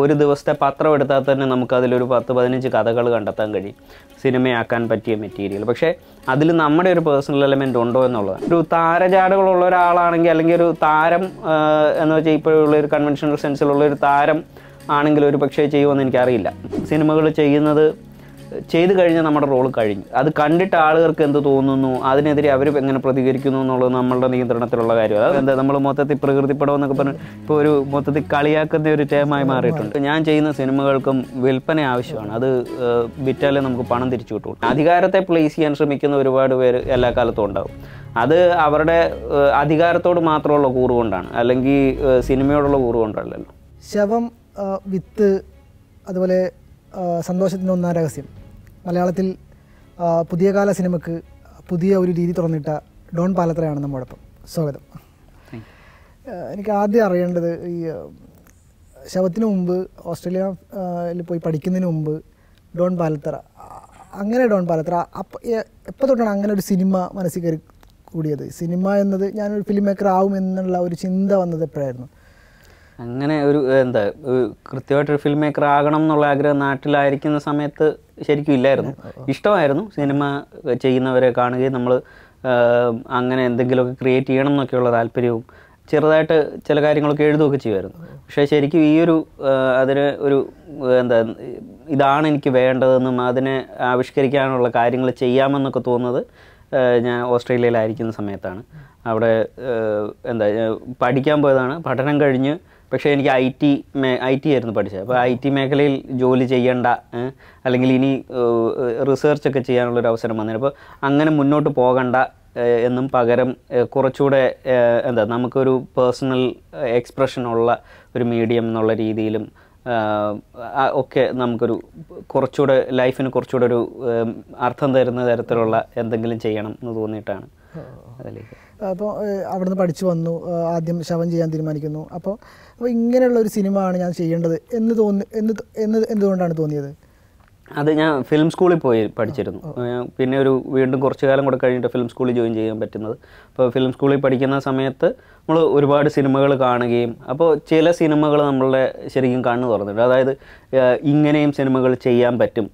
ഒരു ദിവസത്തെ പത്രം എടുത്താൽ തന്നെ നമുക്കതിലൊരു പത്ത് പതിനഞ്ച് കഥകൾ കണ്ടെത്താൻ കഴിയും സിനിമയാക്കാൻ പറ്റിയ മെറ്റീരിയൽ പക്ഷേ അതിൽ നമ്മുടെ ഒരു പേഴ്സണൽ എലമെൻ്റ് ഉണ്ടോ എന്നുള്ളതാണ് ഒരു താരചാടുകളുള്ള ഒരാളാണെങ്കിൽ അല്ലെങ്കിൽ ഒരു താരം എന്ന് വെച്ചാൽ ഇപ്പോഴുള്ള ഒരു കൺവെൻഷണൽ സെൻസിലുള്ള ഒരു താരം ആണെങ്കിൽ ഒരു പക്ഷേ ചെയ്യുമെന്ന് എനിക്കറിയില്ല സിനിമകൾ ചെയ്യുന്നത് ചെയ്തു കഴിഞ്ഞാൽ നമ്മുടെ റോൾ കഴിഞ്ഞു അത് കണ്ടിട്ട് ആളുകൾക്ക് എന്ത് തോന്നുന്നു അതിനെതിരെ അവർ എങ്ങനെ പ്രതികരിക്കുന്നു എന്നുള്ളത് നമ്മളുടെ നിയന്ത്രണത്തിലുള്ള കാര്യം അതായത് എന്താ നമ്മൾ മൊത്തത്തിൽ പ്രകൃതിപ്പടം എന്നൊക്കെ പറഞ്ഞു ഇപ്പോൾ ഒരു മൊത്തത്തിൽ കളിയാക്കുന്ന ഒരു ടേമായി മാറിയിട്ടുണ്ട് ഞാൻ ചെയ്യുന്ന സിനിമകൾക്കും വിൽപ്പന ആവശ്യമാണ് അത് വിറ്റാലേ നമുക്ക് പണം തിരിച്ചു കിട്ടും അധികാരത്തെ പ്ലേസ് ചെയ്യാൻ ശ്രമിക്കുന്ന ഒരുപാട് പേര് എല്ലാ കാലത്തും ഉണ്ടാവും അത് അവരുടെ അധികാരത്തോട് മാത്രമുള്ള കൂറുകൊണ്ടാണ് അല്ലെങ്കിൽ സിനിമയോടുള്ള കൂറ് ശവം വിത്ത് അതുപോലെ സന്തോഷത്തിൻ്റെ ഒന്നാം രഹസ്യം മലയാളത്തിൽ പുതിയ കാല സിനിമക്ക് പുതിയ ഒരു രീതി തുറന്നിട്ട ഡോൺ പാലത്രയാണ് നമ്മോടൊപ്പം സ്വാഗതം എനിക്ക് ആദ്യം അറിയേണ്ടത് ഈ ശവത്തിന് മുമ്പ് ഓസ്ട്രേലിയയിൽ പോയി പഠിക്കുന്നതിന് മുമ്പ് ഡോൺ പാലത്തറ അങ്ങനെ ഡോൺ പാലത്തറ അപ്പം എപ്പോൾ തൊട്ടാണ് അങ്ങനെ ഒരു സിനിമ മനസ്സിൽ കയറി കൂടിയത് സിനിമ എന്നത് ഞാനൊരു ഫിലിം മേക്കർ ആവും എന്നുള്ള ഒരു ചിന്ത വന്നത് എപ്പോഴായിരുന്നു അങ്ങനെ ഒരു എന്താ കൃത്യമായിട്ടൊരു ഫിലിം മേക്കർ ആകണം എന്നുള്ള ആഗ്രഹം നാട്ടിലായിരിക്കുന്ന സമയത്ത് ശരിക്കും ഇല്ലായിരുന്നു ഇഷ്ടമായിരുന്നു സിനിമ ചെയ്യുന്നവരെ കാണുകയും നമ്മൾ അങ്ങനെ എന്തെങ്കിലുമൊക്കെ ക്രിയേറ്റ് ചെയ്യണം എന്നൊക്കെയുള്ള താല്പര്യവും ചെറുതായിട്ട് ചില കാര്യങ്ങളൊക്കെ എഴുതുകയൊക്കെ ചെയ്യുമായിരുന്നു പക്ഷേ ശരിക്കും ഈ ഒരു അതിന് ഒരു എന്താ ഇതാണ് എനിക്ക് വേണ്ടതെന്നും അതിനെ ആവിഷ്കരിക്കാനുള്ള കാര്യങ്ങൾ ചെയ്യാമെന്നൊക്കെ തോന്നുന്നത് ഞാൻ ഓസ്ട്രേലിയയിലായിരിക്കുന്ന സമയത്താണ് അവിടെ എന്താ പഠിക്കാൻ പോയതാണ് പഠനം കഴിഞ്ഞ് പക്ഷേ എനിക്ക് ഐ ടി ഐ ടി ആയിരുന്നു പഠിച്ചത് അപ്പോൾ ഐ ടി മേഖലയിൽ ജോലി ചെയ്യേണ്ട അല്ലെങ്കിൽ ഇനി റിസർച്ചൊക്കെ ചെയ്യാനുള്ളൊരു അവസരം വന്നേനെ അപ്പോൾ അങ്ങനെ മുന്നോട്ട് പോകണ്ട എന്നും പകരം കുറച്ചുകൂടെ എന്താ നമുക്കൊരു പേഴ്സണൽ എക്സ്പ്രഷനുള്ള ഒരു മീഡിയം എന്നുള്ള രീതിയിലും ഒക്കെ നമുക്കൊരു കുറച്ചുകൂടെ ലൈഫിന് കുറച്ചുകൂടെ ഒരു അർത്ഥം തരുന്ന തരത്തിലുള്ള എന്തെങ്കിലും ചെയ്യണം എന്ന് തോന്നിയിട്ടാണ് അതിലേക്ക് അപ്പോൾ അവിടുന്ന് പഠിച്ചു വന്നു ആദ്യം ശവം ചെയ്യാൻ തീരുമാനിക്കുന്നു അപ്പോൾ അപ്പോൾ ഇങ്ങനെയുള്ള ഒരു സിനിമ ആണ് ഞാൻ ചെയ്യേണ്ടത് എന്ന് തോന്നി എന്ന് എന്ന് എന്തുകൊണ്ടാണ് തോന്നിയത് അത് ഞാൻ ഫിലിം സ്കൂളിൽ പോയി പഠിച്ചിരുന്നു പിന്നെ ഒരു വീണ്ടും കുറച്ച് കാലം കൂടെ കഴിഞ്ഞിട്ട് ഫിലിം സ്കൂളിൽ ജോയിൻ ചെയ്യാൻ പറ്റുന്നത് അപ്പോൾ ഫിലിം സ്കൂളിൽ പഠിക്കുന്ന സമയത്ത് നമ്മൾ ഒരുപാട് സിനിമകൾ കാണുകയും അപ്പോൾ ചില സിനിമകൾ നമ്മളുടെ ശരിക്കും കണ്ണു തുറന്നിട്ടുണ്ട് അതായത് ഇങ്ങനെയും സിനിമകൾ ചെയ്യാൻ പറ്റും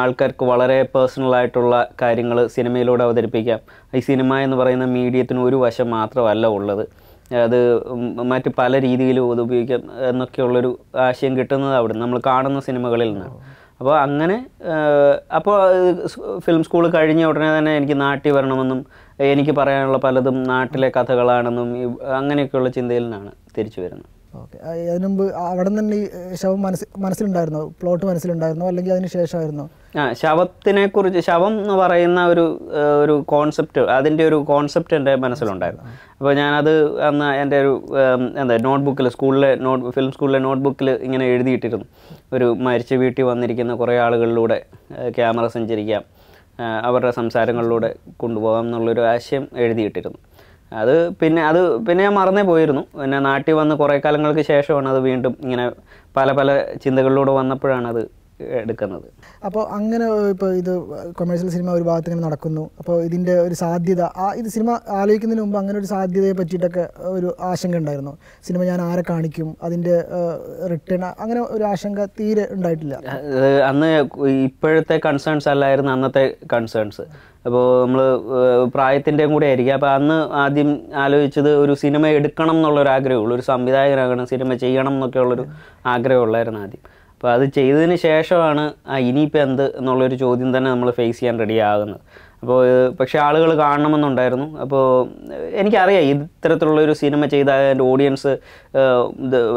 ആൾക്കാർക്ക് വളരെ പേഴ്സണലായിട്ടുള്ള കാര്യങ്ങൾ സിനിമയിലൂടെ അവതരിപ്പിക്കാം ഈ സിനിമ എന്ന് പറയുന്ന മീഡിയത്തിന് ഒരു വശം മാത്രമല്ല ഉള്ളത് അത് മറ്റ് പല രീതിയിലും അത് ഉപയോഗിക്കാം എന്നൊക്കെയുള്ളൊരു ആശയം കിട്ടുന്നത് അവിടെ നമ്മൾ കാണുന്ന സിനിമകളിൽ നിന്ന് അപ്പോൾ അങ്ങനെ അപ്പോൾ ഫിലിം സ്കൂൾ കഴിഞ്ഞ ഉടനെ തന്നെ എനിക്ക് നാട്ടിൽ വരണമെന്നും എനിക്ക് പറയാനുള്ള പലതും നാട്ടിലെ കഥകളാണെന്നും അങ്ങനെയൊക്കെയുള്ള ചിന്തയിൽ നിന്നാണ് തിരിച്ചു വരുന്നത് ഓക്കെ അതിനു മുമ്പ് അവിടെ തന്നെ ഈ ശവം മനസ്സിൽ മനസ്സിലുണ്ടായിരുന്നോ പ്ലോട്ട് മനസ്സിലുണ്ടായിരുന്നോ അല്ലെങ്കിൽ അതിന് ശേഷമായിരുന്നോ ആ ശവത്തിനെ കുറിച്ച് ശവം എന്ന് പറയുന്ന ഒരു ഒരു കോൺസെപ്റ്റ് അതിൻ്റെ ഒരു കോൺസെപ്റ്റ് എൻ്റെ മനസ്സിലുണ്ടായിരുന്നു അപ്പോൾ ഞാനത് അന്ന് എൻ്റെ ഒരു എന്താ നോട്ട്ബുക്കിൽ സ്കൂളിലെ നോട്ട് ഫിലിം സ്കൂളിലെ നോട്ട്ബുക്കിൽ ഇങ്ങനെ എഴുതിയിട്ടിരുന്നു ഒരു മരിച്ച വീട്ടിൽ വന്നിരിക്കുന്ന കുറേ ആളുകളിലൂടെ ക്യാമറ സഞ്ചരിക്കാം അവരുടെ സംസാരങ്ങളിലൂടെ കൊണ്ടുപോകാം എന്നുള്ളൊരു ആശയം എഴുതിയിട്ടിരുന്നു അത് പിന്നെ അത് പിന്നെ ഞാൻ മറന്നേ പോയിരുന്നു പിന്നെ നാട്ടിൽ വന്ന് കുറേ കാലങ്ങൾക്ക് ശേഷമാണ് അത് വീണ്ടും ഇങ്ങനെ പല പല ചിന്തകളിലൂടെ വന്നപ്പോഴാണ് അത് എടുക്കുന്നത് അപ്പോൾ അങ്ങനെ ഇപ്പോൾ ഇത് കൊമേഴ്സ്യൽ സിനിമ ഒരു ഭാഗത്ത് ഇങ്ങനെ നടക്കുന്നു അപ്പോൾ ഇതിൻ്റെ ഒരു സാധ്യത ആ ഇത് സിനിമ ആലോചിക്കുന്നതിന് മുമ്പ് അങ്ങനെ ഒരു സാധ്യതയെ പറ്റിയിട്ടൊക്കെ ഒരു ആശങ്ക ഉണ്ടായിരുന്നു സിനിമ ഞാൻ ആരെ കാണിക്കും അതിൻ്റെ റിട്ടേൺ അങ്ങനെ ഒരു ആശങ്ക തീരെ ഉണ്ടായിട്ടില്ല അന്ന് ഇപ്പോഴത്തെ കൺസേൺസ് അല്ലായിരുന്നു അന്നത്തെ കൺസേൺസ് അപ്പോൾ നമ്മൾ പ്രായത്തിൻ്റെയും കൂടെ ആയിരിക്കും അപ്പോൾ അന്ന് ആദ്യം ആലോചിച്ചത് ഒരു സിനിമ എടുക്കണം എന്നുള്ളൊരു ആഗ്രഹമുള്ളൂ ഒരു സംവിധായകനാകണം സിനിമ ചെയ്യണം എന്നൊക്കെ ഉള്ളൊരു ആഗ്രഹമുള്ളായിരുന്നു ആദ്യം അപ്പോൾ അത് ചെയ്തതിന് ശേഷമാണ് ആ ഇനിയിപ്പോൾ എന്ത് എന്നുള്ളൊരു ചോദ്യം തന്നെ നമ്മൾ ഫേസ് ചെയ്യാൻ റെഡി ആകുന്നത് അപ്പോൾ പക്ഷേ ആളുകൾ കാണണമെന്നുണ്ടായിരുന്നു അപ്പോൾ എനിക്കറിയാം ഇത്തരത്തിലുള്ളൊരു സിനിമ ചെയ്ത അതിൻ്റെ ഓഡിയൻസ്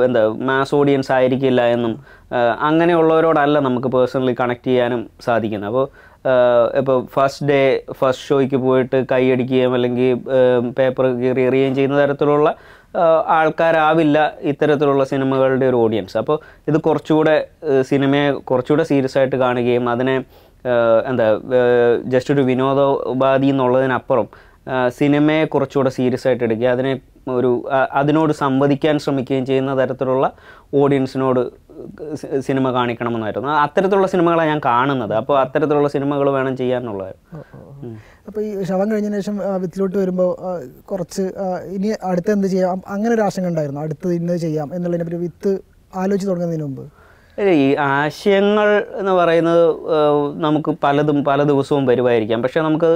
എന്താ മാസ് ഓഡിയൻസ് ആയിരിക്കില്ല എന്നും അങ്ങനെയുള്ളവരോടല്ല നമുക്ക് പേഴ്സണലി കണക്ട് ചെയ്യാനും സാധിക്കുന്നത് അപ്പോൾ ഇപ്പോൾ ഫസ്റ്റ് ഡേ ഫസ്റ്റ് ഷോയ്ക്ക് പോയിട്ട് കൈയടിക്കുകയും അല്ലെങ്കിൽ പേപ്പർ കീറി എറിയുകയും ചെയ്യുന്ന തരത്തിലുള്ള ആൾക്കാരാവില്ല ഇത്തരത്തിലുള്ള സിനിമകളുടെ ഒരു ഓഡിയൻസ് അപ്പോൾ ഇത് കുറച്ചുകൂടെ സിനിമയെ കുറച്ചുകൂടെ സീരിയസ് ആയിട്ട് കാണുകയും അതിനെ എന്താ ജസ്റ്റ് ഒരു വിനോദോപാധി എന്നുള്ളതിനപ്പുറം സിനിമയെ കുറച്ചുകൂടെ സീരിയസ് ആയിട്ട് എടുക്കുക അതിനെ ഒരു അതിനോട് സംവദിക്കാൻ ശ്രമിക്കുകയും ചെയ്യുന്ന തരത്തിലുള്ള ഓഡിയൻസിനോട് സിനിമ കാണിക്കണമെന്നായിരുന്നു അത്തരത്തിലുള്ള സിനിമകളാണ് ഞാൻ കാണുന്നത് അപ്പോൾ അത്തരത്തിലുള്ള സിനിമകൾ വേണം ചെയ്യാനുള്ളത് അപ്പോൾ ഈ ശവം കഴിഞ്ഞതിന് ശേഷം വിത്തിലോട്ട് വരുമ്പോൾ കുറച്ച് ഇനി അടുത്ത എന്ത് ചെയ്യാം അങ്ങനെ ഒരു ആശങ്ക ഉണ്ടായിരുന്നു അടുത്ത് ഇന്ന് ചെയ്യാം എന്നുള്ളതിനെ പറ്റി വിത്ത് ആലോചിച്ച് തുടങ്ങുന്നതിന് മുമ്പ് ഈ ആശയങ്ങൾ എന്ന് പറയുന്നത് നമുക്ക് പലതും പല ദിവസവും വരുമായിരിക്കാം പക്ഷേ നമുക്ക്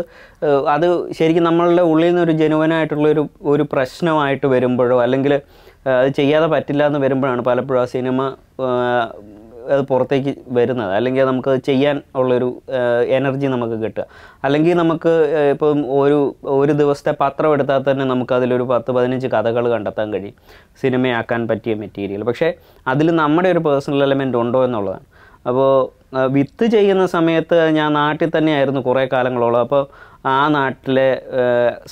അത് ശരിക്കും നമ്മളുടെ ഉള്ളിൽ നിന്നൊരു ജനുവനായിട്ടുള്ള ഒരു ഒരു പ്രശ്നമായിട്ട് വരുമ്പോഴോ അല്ലെങ്കിൽ അത് ചെയ്യാതെ പറ്റില്ല എന്ന് വരുമ്പോഴാണ് പലപ്പോഴും ആ സിനിമ അത് പുറത്തേക്ക് വരുന്നത് അല്ലെങ്കിൽ നമുക്ക് ചെയ്യാൻ ഉള്ളൊരു എനർജി നമുക്ക് കിട്ടുക അല്ലെങ്കിൽ നമുക്ക് ഇപ്പം ഒരു ഒരു ദിവസത്തെ പത്രം എടുത്താൽ തന്നെ നമുക്ക് അതിലൊരു പത്ത് പതിനഞ്ച് കഥകൾ കണ്ടെത്താൻ കഴിയും സിനിമയാക്കാൻ പറ്റിയ മെറ്റീരിയൽ പക്ഷേ അതിൽ നമ്മുടെ ഒരു പേഴ്സണൽ എലമെൻ്റ് ഉണ്ടോ എന്നുള്ളതാണ് അപ്പോൾ വിത്ത് ചെയ്യുന്ന സമയത്ത് ഞാൻ നാട്ടിൽ തന്നെയായിരുന്നു കുറേ കാലങ്ങളോളം അപ്പോൾ ആ നാട്ടിലെ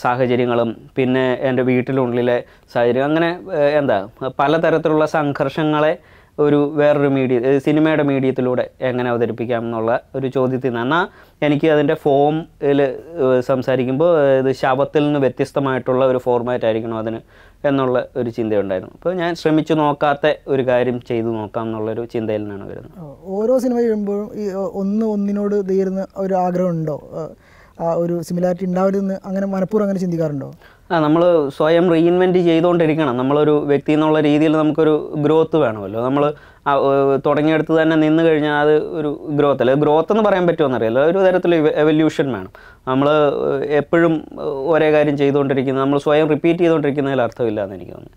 സാഹചര്യങ്ങളും പിന്നെ എൻ്റെ വീട്ടിലുള്ളിലെ സാഹചര്യം അങ്ങനെ എന്താ പലതരത്തിലുള്ള സംഘർഷങ്ങളെ ഒരു വേറൊരു മീഡിയ സിനിമയുടെ മീഡിയത്തിലൂടെ എങ്ങനെ അവതരിപ്പിക്കാം എന്നുള്ള ഒരു ചോദ്യത്തിൽ നിന്ന് എന്നാൽ എനിക്ക് അതിൻ്റെ ഫോമിൽ സംസാരിക്കുമ്പോൾ ഇത് ശവത്തിൽ നിന്ന് വ്യത്യസ്തമായിട്ടുള്ള ഒരു ഫോർമാറ്റ് ആയിരിക്കണം അതിന് എന്നുള്ള ഒരു ചിന്തയുണ്ടായിരുന്നു അപ്പോൾ ഞാൻ ശ്രമിച്ചു നോക്കാത്ത ഒരു കാര്യം ചെയ്തു നോക്കാം എന്നുള്ളൊരു ചിന്തയിൽ നിന്നാണ് വരുന്നത് ഓരോ സിനിമ ചെയ്യുമ്പോഴും ഈ ഒന്ന് ഒന്നിനോട് തീരുന്ന ഒരു ആഗ്രഹമുണ്ടോ ആ ഒരു സിമിലാരിറ്റി ഉണ്ടാവരുതെന്ന് അങ്ങനെ മനഃപൂർവ്വം അങ്ങനെ ചിന്തിക്കാറുണ്ടോ ആ നമ്മൾ സ്വയം റീഇൻവെൻറ്റ് ചെയ്തുകൊണ്ടിരിക്കണം നമ്മളൊരു വ്യക്തി എന്നുള്ള രീതിയിൽ നമുക്കൊരു ഗ്രോത്ത് വേണമല്ലോ നമ്മൾ തുടങ്ങിയെടുത്ത് തന്നെ നിന്ന് കഴിഞ്ഞാൽ അത് ഒരു ഗ്രോത്ത് അല്ല ഗ്രോത്ത് എന്ന് പറയാൻ പറ്റുമെന്നറിയില്ല ഒരു തരത്തിൽ എവല്യൂഷൻ വേണം നമ്മൾ എപ്പോഴും ഒരേ കാര്യം ചെയ്തുകൊണ്ടിരിക്കുന്നത് നമ്മൾ സ്വയം റിപ്പീറ്റ് ചെയ്തുകൊണ്ടിരിക്കുന്നതിൽ അർത്ഥമില്ല എന്ന് എനിക്ക് തോന്നുന്നു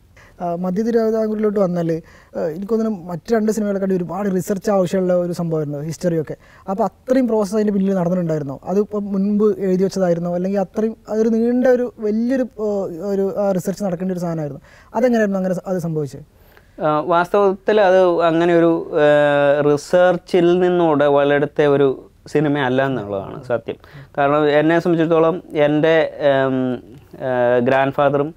മധ്യ തിരുവിതാംകൂറിലോട്ട് വന്നാൽ എനിക്കൊന്നും മറ്റു രണ്ട് സിനിമകളെക്കാട്ടി ഒരുപാട് റിസർച്ച് ആവശ്യമുള്ള ഒരു സംഭവമായിരുന്നു ഹിസ്റ്ററിയൊക്കെ അപ്പോൾ അത്രയും പ്രോസസ്സ് അതിൻ്റെ പിന്നിൽ നടന്നിട്ടുണ്ടായിരുന്നു അതിപ്പോൾ മുൻപ് എഴുതി വെച്ചതായിരുന്നു അല്ലെങ്കിൽ അത്രയും അതൊരു നീണ്ട ഒരു വലിയൊരു ഒരു റിസർച്ച് നടക്കേണ്ട ഒരു സാധനമായിരുന്നു അതെങ്ങനെയായിരുന്നു അങ്ങനെ അത് സംഭവിച്ചത് വാസ്തവത്തിൽ അത് അങ്ങനെ ഒരു റിസർച്ചിൽ നിന്നൂടെ വളരെടുത്ത ഒരു സിനിമ അല്ല എന്നുള്ളതാണ് സത്യം കാരണം എന്നെ സംബന്ധിച്ചിടത്തോളം എൻ്റെ ഗ്രാൻഡ് ഫാദറും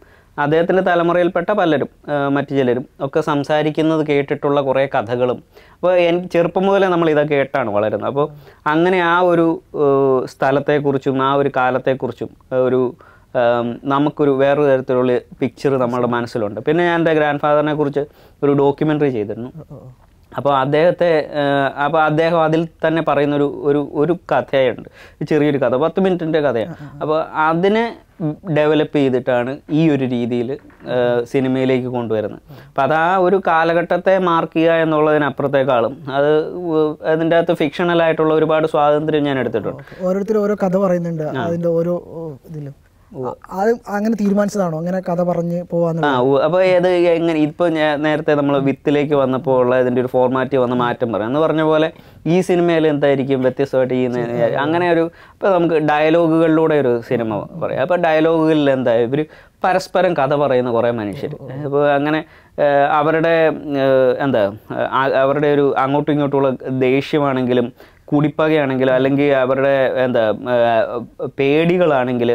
അദ്ദേഹത്തിൻ്റെ തലമുറയിൽപ്പെട്ട പലരും മറ്റു ചിലരും ഒക്കെ സംസാരിക്കുന്നത് കേട്ടിട്ടുള്ള കുറേ കഥകളും അപ്പോൾ എനിക്ക് ചെറുപ്പം മുതലേ നമ്മൾ ഇതൊക്കെ കേട്ടാണ് വളരുന്നത് അപ്പോൾ അങ്ങനെ ആ ഒരു സ്ഥലത്തെക്കുറിച്ചും ആ ഒരു കാലത്തെക്കുറിച്ചും ഒരു നമുക്കൊരു വേറൊരു തരത്തിലുള്ള പിക്ചർ നമ്മുടെ മനസ്സിലുണ്ട് പിന്നെ ഞാൻ എൻ്റെ ഗ്രാൻഡ് ഫാദറിനെ കുറിച്ച് ഒരു ഡോക്യുമെൻ്ററി ചെയ്തിരുന്നു അപ്പോൾ അദ്ദേഹത്തെ അപ്പോൾ അദ്ദേഹം അതിൽ തന്നെ പറയുന്നൊരു ഒരു ഒരു കഥയുണ്ട് ചെറിയൊരു കഥ പത്ത് മിനിറ്റിൻ്റെ കഥയാണ് അപ്പോൾ അതിനെ ഡെവലപ്പ് ചെയ്തിട്ടാണ് ഈ ഒരു രീതിയിൽ സിനിമയിലേക്ക് കൊണ്ടുവരുന്നത് അപ്പോൾ അത് ആ ഒരു കാലഘട്ടത്തെ മാർക്ക് ചെയ്യുക എന്നുള്ളതിനപ്പുറത്തേക്കാളും അത് അതിൻ്റെ അകത്ത് ഫിക്ഷണലായിട്ടുള്ള ഒരുപാട് സ്വാതന്ത്ര്യം ഞാൻ എടുത്തിട്ടുണ്ട് ഓരോരുത്തരും ഓരോ കഥ പറയുന്നുണ്ട് അതിൻ്റെ ഓരോ ഇതിലും അങ്ങനെ തീരുമാനിച്ചതാണോ അങ്ങനെ കഥ പറഞ്ഞ് പോവാന്ന് അപ്പോൾ ഏത് എങ്ങനെ ഇപ്പോൾ ഞാൻ നേരത്തെ നമ്മൾ വിത്തിലേക്ക് വന്നപ്പോൾ ഉള്ള ഇതിന്റെ ഒരു ഫോർമാറ്റ് വന്ന മാറ്റം പറയാം എന്ന് പറഞ്ഞ പോലെ ഈ സിനിമയിൽ എന്തായിരിക്കും വ്യത്യസ്തമായിട്ട് ഈ അങ്ങനെ ഒരു ഇപ്പൊ നമുക്ക് ഡയലോഗുകളിലൂടെ ഒരു സിനിമ പറയാം അപ്പോൾ ഡയലോഗുകളിൽ എന്താ ഇവര് പരസ്പരം കഥ പറയുന്ന കുറേ മനുഷ്യർ അപ്പൊ അങ്ങനെ അവരുടെ എന്താ അവരുടെ ഒരു അങ്ങോട്ടും ഇങ്ങോട്ടുമുള്ള ദേഷ്യമാണെങ്കിലും കുടിപ്പകയാണെങ്കിൽ അല്ലെങ്കിൽ അവരുടെ എന്താ പേടികളാണെങ്കിൽ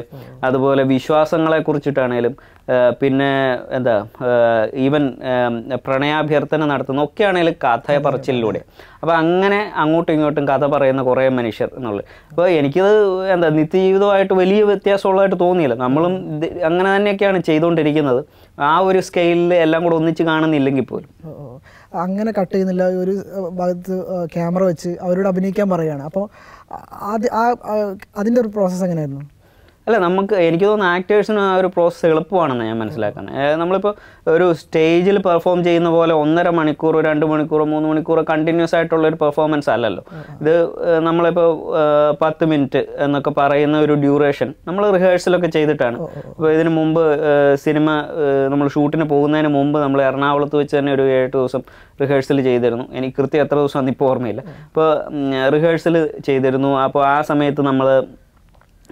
അതുപോലെ വിശ്വാസങ്ങളെ കുറിച്ചിട്ടാണെങ്കിലും പിന്നെ എന്താ ഈവൻ പ്രണയാഭ്യർത്ഥന നടത്തുന്ന ഒക്കെയാണെങ്കിലും കഥ പറച്ചിലൂടെ അപ്പോൾ അങ്ങനെ അങ്ങോട്ടും ഇങ്ങോട്ടും കഥ പറയുന്ന കുറേ മനുഷ്യർ എന്നുള്ളത് അപ്പോൾ എനിക്കത് എന്താ നിത്യജീവിതമായിട്ട് വലിയ വ്യത്യാസമുള്ളതായിട്ട് തോന്നിയില്ല നമ്മളും അങ്ങനെ തന്നെയൊക്കെയാണ് ചെയ്തുകൊണ്ടിരിക്കുന്നത് ആ ഒരു സ്കെയിലിൽ എല്ലാം കൂടെ ഒന്നിച്ച് കാണുന്നില്ലെങ്കിൽ പോലും അങ്ങനെ കട്ട് ചെയ്യുന്നില്ല ഒരു ഭാഗത്ത് ക്യാമറ വെച്ച് അവരോട് അഭിനയിക്കാൻ പറയുകയാണ് അപ്പോൾ അത് ആ അതിൻ്റെ ഒരു പ്രോസസ്സ് എങ്ങനെയായിരുന്നു അല്ല നമുക്ക് എനിക്ക് തോന്നുന്നു ആക്ടേഴ്സിന് ആ ഒരു പ്രോസസ്സ് എളുപ്പമാണെന്ന് ഞാൻ മനസ്സിലാക്കുന്നത് നമ്മളിപ്പോൾ ഒരു സ്റ്റേജിൽ പെർഫോം ചെയ്യുന്ന പോലെ ഒന്നര മണിക്കൂർ രണ്ട് മണിക്കൂർ മൂന്ന് മണിക്കൂർ കണ്ടിന്യൂസ് ആയിട്ടുള്ള ഒരു പെർഫോമൻസ് അല്ലല്ലോ ഇത് നമ്മളിപ്പോൾ പത്ത് മിനിറ്റ് എന്നൊക്കെ പറയുന്ന ഒരു ഡ്യൂറേഷൻ നമ്മൾ റിഹേഴ്സലൊക്കെ ചെയ്തിട്ടാണ് അപ്പോൾ ഇതിന് മുമ്പ് സിനിമ നമ്മൾ ഷൂട്ടിന് പോകുന്നതിന് മുമ്പ് നമ്മൾ എറണാകുളത്ത് വെച്ച് തന്നെ ഒരു ഏഴ് ദിവസം റിഹേഴ്സൽ ചെയ്തിരുന്നു എനിക്ക് കൃത്യം എത്ര ദിവസം അന്ന് ഇപ്പോൾ ഓർമ്മയില്ല അപ്പോൾ റിഹേഴ്സൽ ചെയ്തിരുന്നു അപ്പോൾ ആ സമയത്ത് നമ്മൾ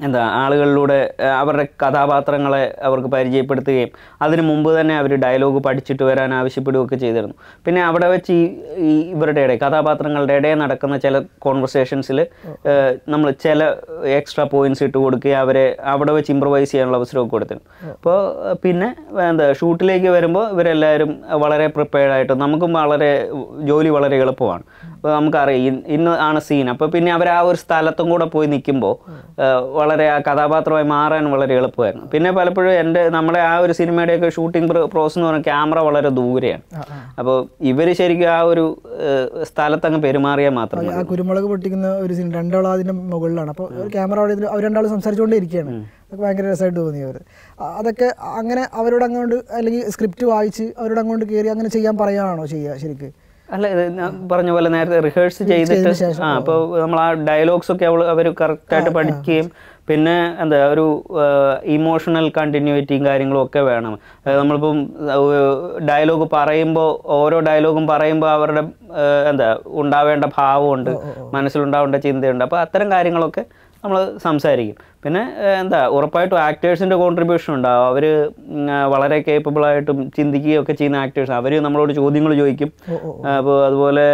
എന്താ ആളുകളിലൂടെ അവരുടെ കഥാപാത്രങ്ങളെ അവർക്ക് പരിചയപ്പെടുത്തുകയും അതിനു മുമ്പ് തന്നെ അവർ ഡയലോഗ് പഠിച്ചിട്ട് വരാൻ ആവശ്യപ്പെടുകയൊക്കെ ചെയ്തിരുന്നു പിന്നെ അവിടെ വെച്ച് ഈ ഇവരുടെ ഇടയിൽ കഥാപാത്രങ്ങളുടെ ഇടയിൽ നടക്കുന്ന ചില കോൺവെർസേഷൻസിൽ നമ്മൾ ചില എക്സ്ട്രാ പോയിന്റ്സ് ഇട്ട് കൊടുക്കുകയും അവരെ അവിടെ വെച്ച് ഇമ്പ്രവൈസ് ചെയ്യാനുള്ള അവസരമൊക്കെ കൊടുത്തിരുന്നു അപ്പോൾ പിന്നെ എന്താ ഷൂട്ടിലേക്ക് വരുമ്പോൾ ഇവരെല്ലാവരും വളരെ പ്രിപ്പയർഡായിട്ട് നമുക്കും വളരെ ജോലി വളരെ എളുപ്പമാണ് ഇപ്പോൾ നമുക്കറിയാം ഇന്ന് ആണ് സീൻ അപ്പോൾ പിന്നെ അവർ ആ ഒരു സ്ഥലത്തും കൂടെ പോയി നിൽക്കുമ്പോൾ വളരെ ആ കഥാപാത്രമായി മാറാൻ വളരെ എളുപ്പമായിരുന്നു പിന്നെ പലപ്പോഴും എൻ്റെ നമ്മളെ ആ ഒരു സിനിമയുടെയൊക്കെ ഷൂട്ടിംഗ് പ്രോസസ് എന്ന് പറഞ്ഞാൽ ക്യാമറ വളരെ ദൂരെയാണ് അപ്പോൾ ഇവർ ശരിക്കും ആ ഒരു സ്ഥലത്തങ്ങ് പെരുമാറിയാൽ മാത്രമേ ആ കുരുമുളക് പൊട്ടിക്കുന്ന ഒരു സീൻ രണ്ടാളും അതിൻ്റെ മുകളിലാണ് അപ്പോൾ ക്യാമറ അവർ രണ്ടാളും സംസാരിച്ചുകൊണ്ടേ ഇരിക്കുകയാണ് അതൊക്കെ ഭയങ്കര രസമായിട്ട് തോന്നി അവർ അതൊക്കെ അങ്ങനെ അവരോട് അങ്ങോട്ട് അല്ലെങ്കിൽ സ്ക്രിപ്റ്റ് വായിച്ച് അവരോട് അങ്ങോട്ട് കയറി അങ്ങനെ ചെയ്യാൻ പറയുകയാണോ ചെയ്യുക ശരിക്കും അല്ല ഞാൻ പറഞ്ഞ പോലെ നേരത്തെ റിഹേഴ്സ് ചെയ്തിട്ട് ആ അപ്പോൾ നമ്മൾ ആ ഡയലോഗ്സ് ഒക്കെ അവൾ അവർ കറക്റ്റായിട്ട് പഠിക്കുകയും പിന്നെ എന്താ ഒരു ഇമോഷണൽ കണ്ടിന്യൂറ്റിയും കാര്യങ്ങളും ഒക്കെ വേണം നമ്മളിപ്പം ഡയലോഗ് പറയുമ്പോൾ ഓരോ ഡയലോഗും പറയുമ്പോൾ അവരുടെ എന്താ ഉണ്ടാവേണ്ട ഭാവമുണ്ട് മനസ്സിലുണ്ടാവേണ്ട ചിന്തയുണ്ട് അപ്പോൾ അത്തരം കാര്യങ്ങളൊക്കെ നമ്മൾ സംസാരിക്കും പിന്നെ എന്താ ഉറപ്പായിട്ടും ആക്ടേഴ്സിൻ്റെ കോൺട്രിബ്യൂഷൻ ഉണ്ടാവും അവർ വളരെ കേപ്പബിളായിട്ടും ചിന്തിക്കുകയൊക്കെ ചെയ്യുന്ന ആക്ടേഴ്സ് അവർ നമ്മളോട് ചോദ്യങ്ങൾ ചോദിക്കും അപ്പോൾ അതുപോലെ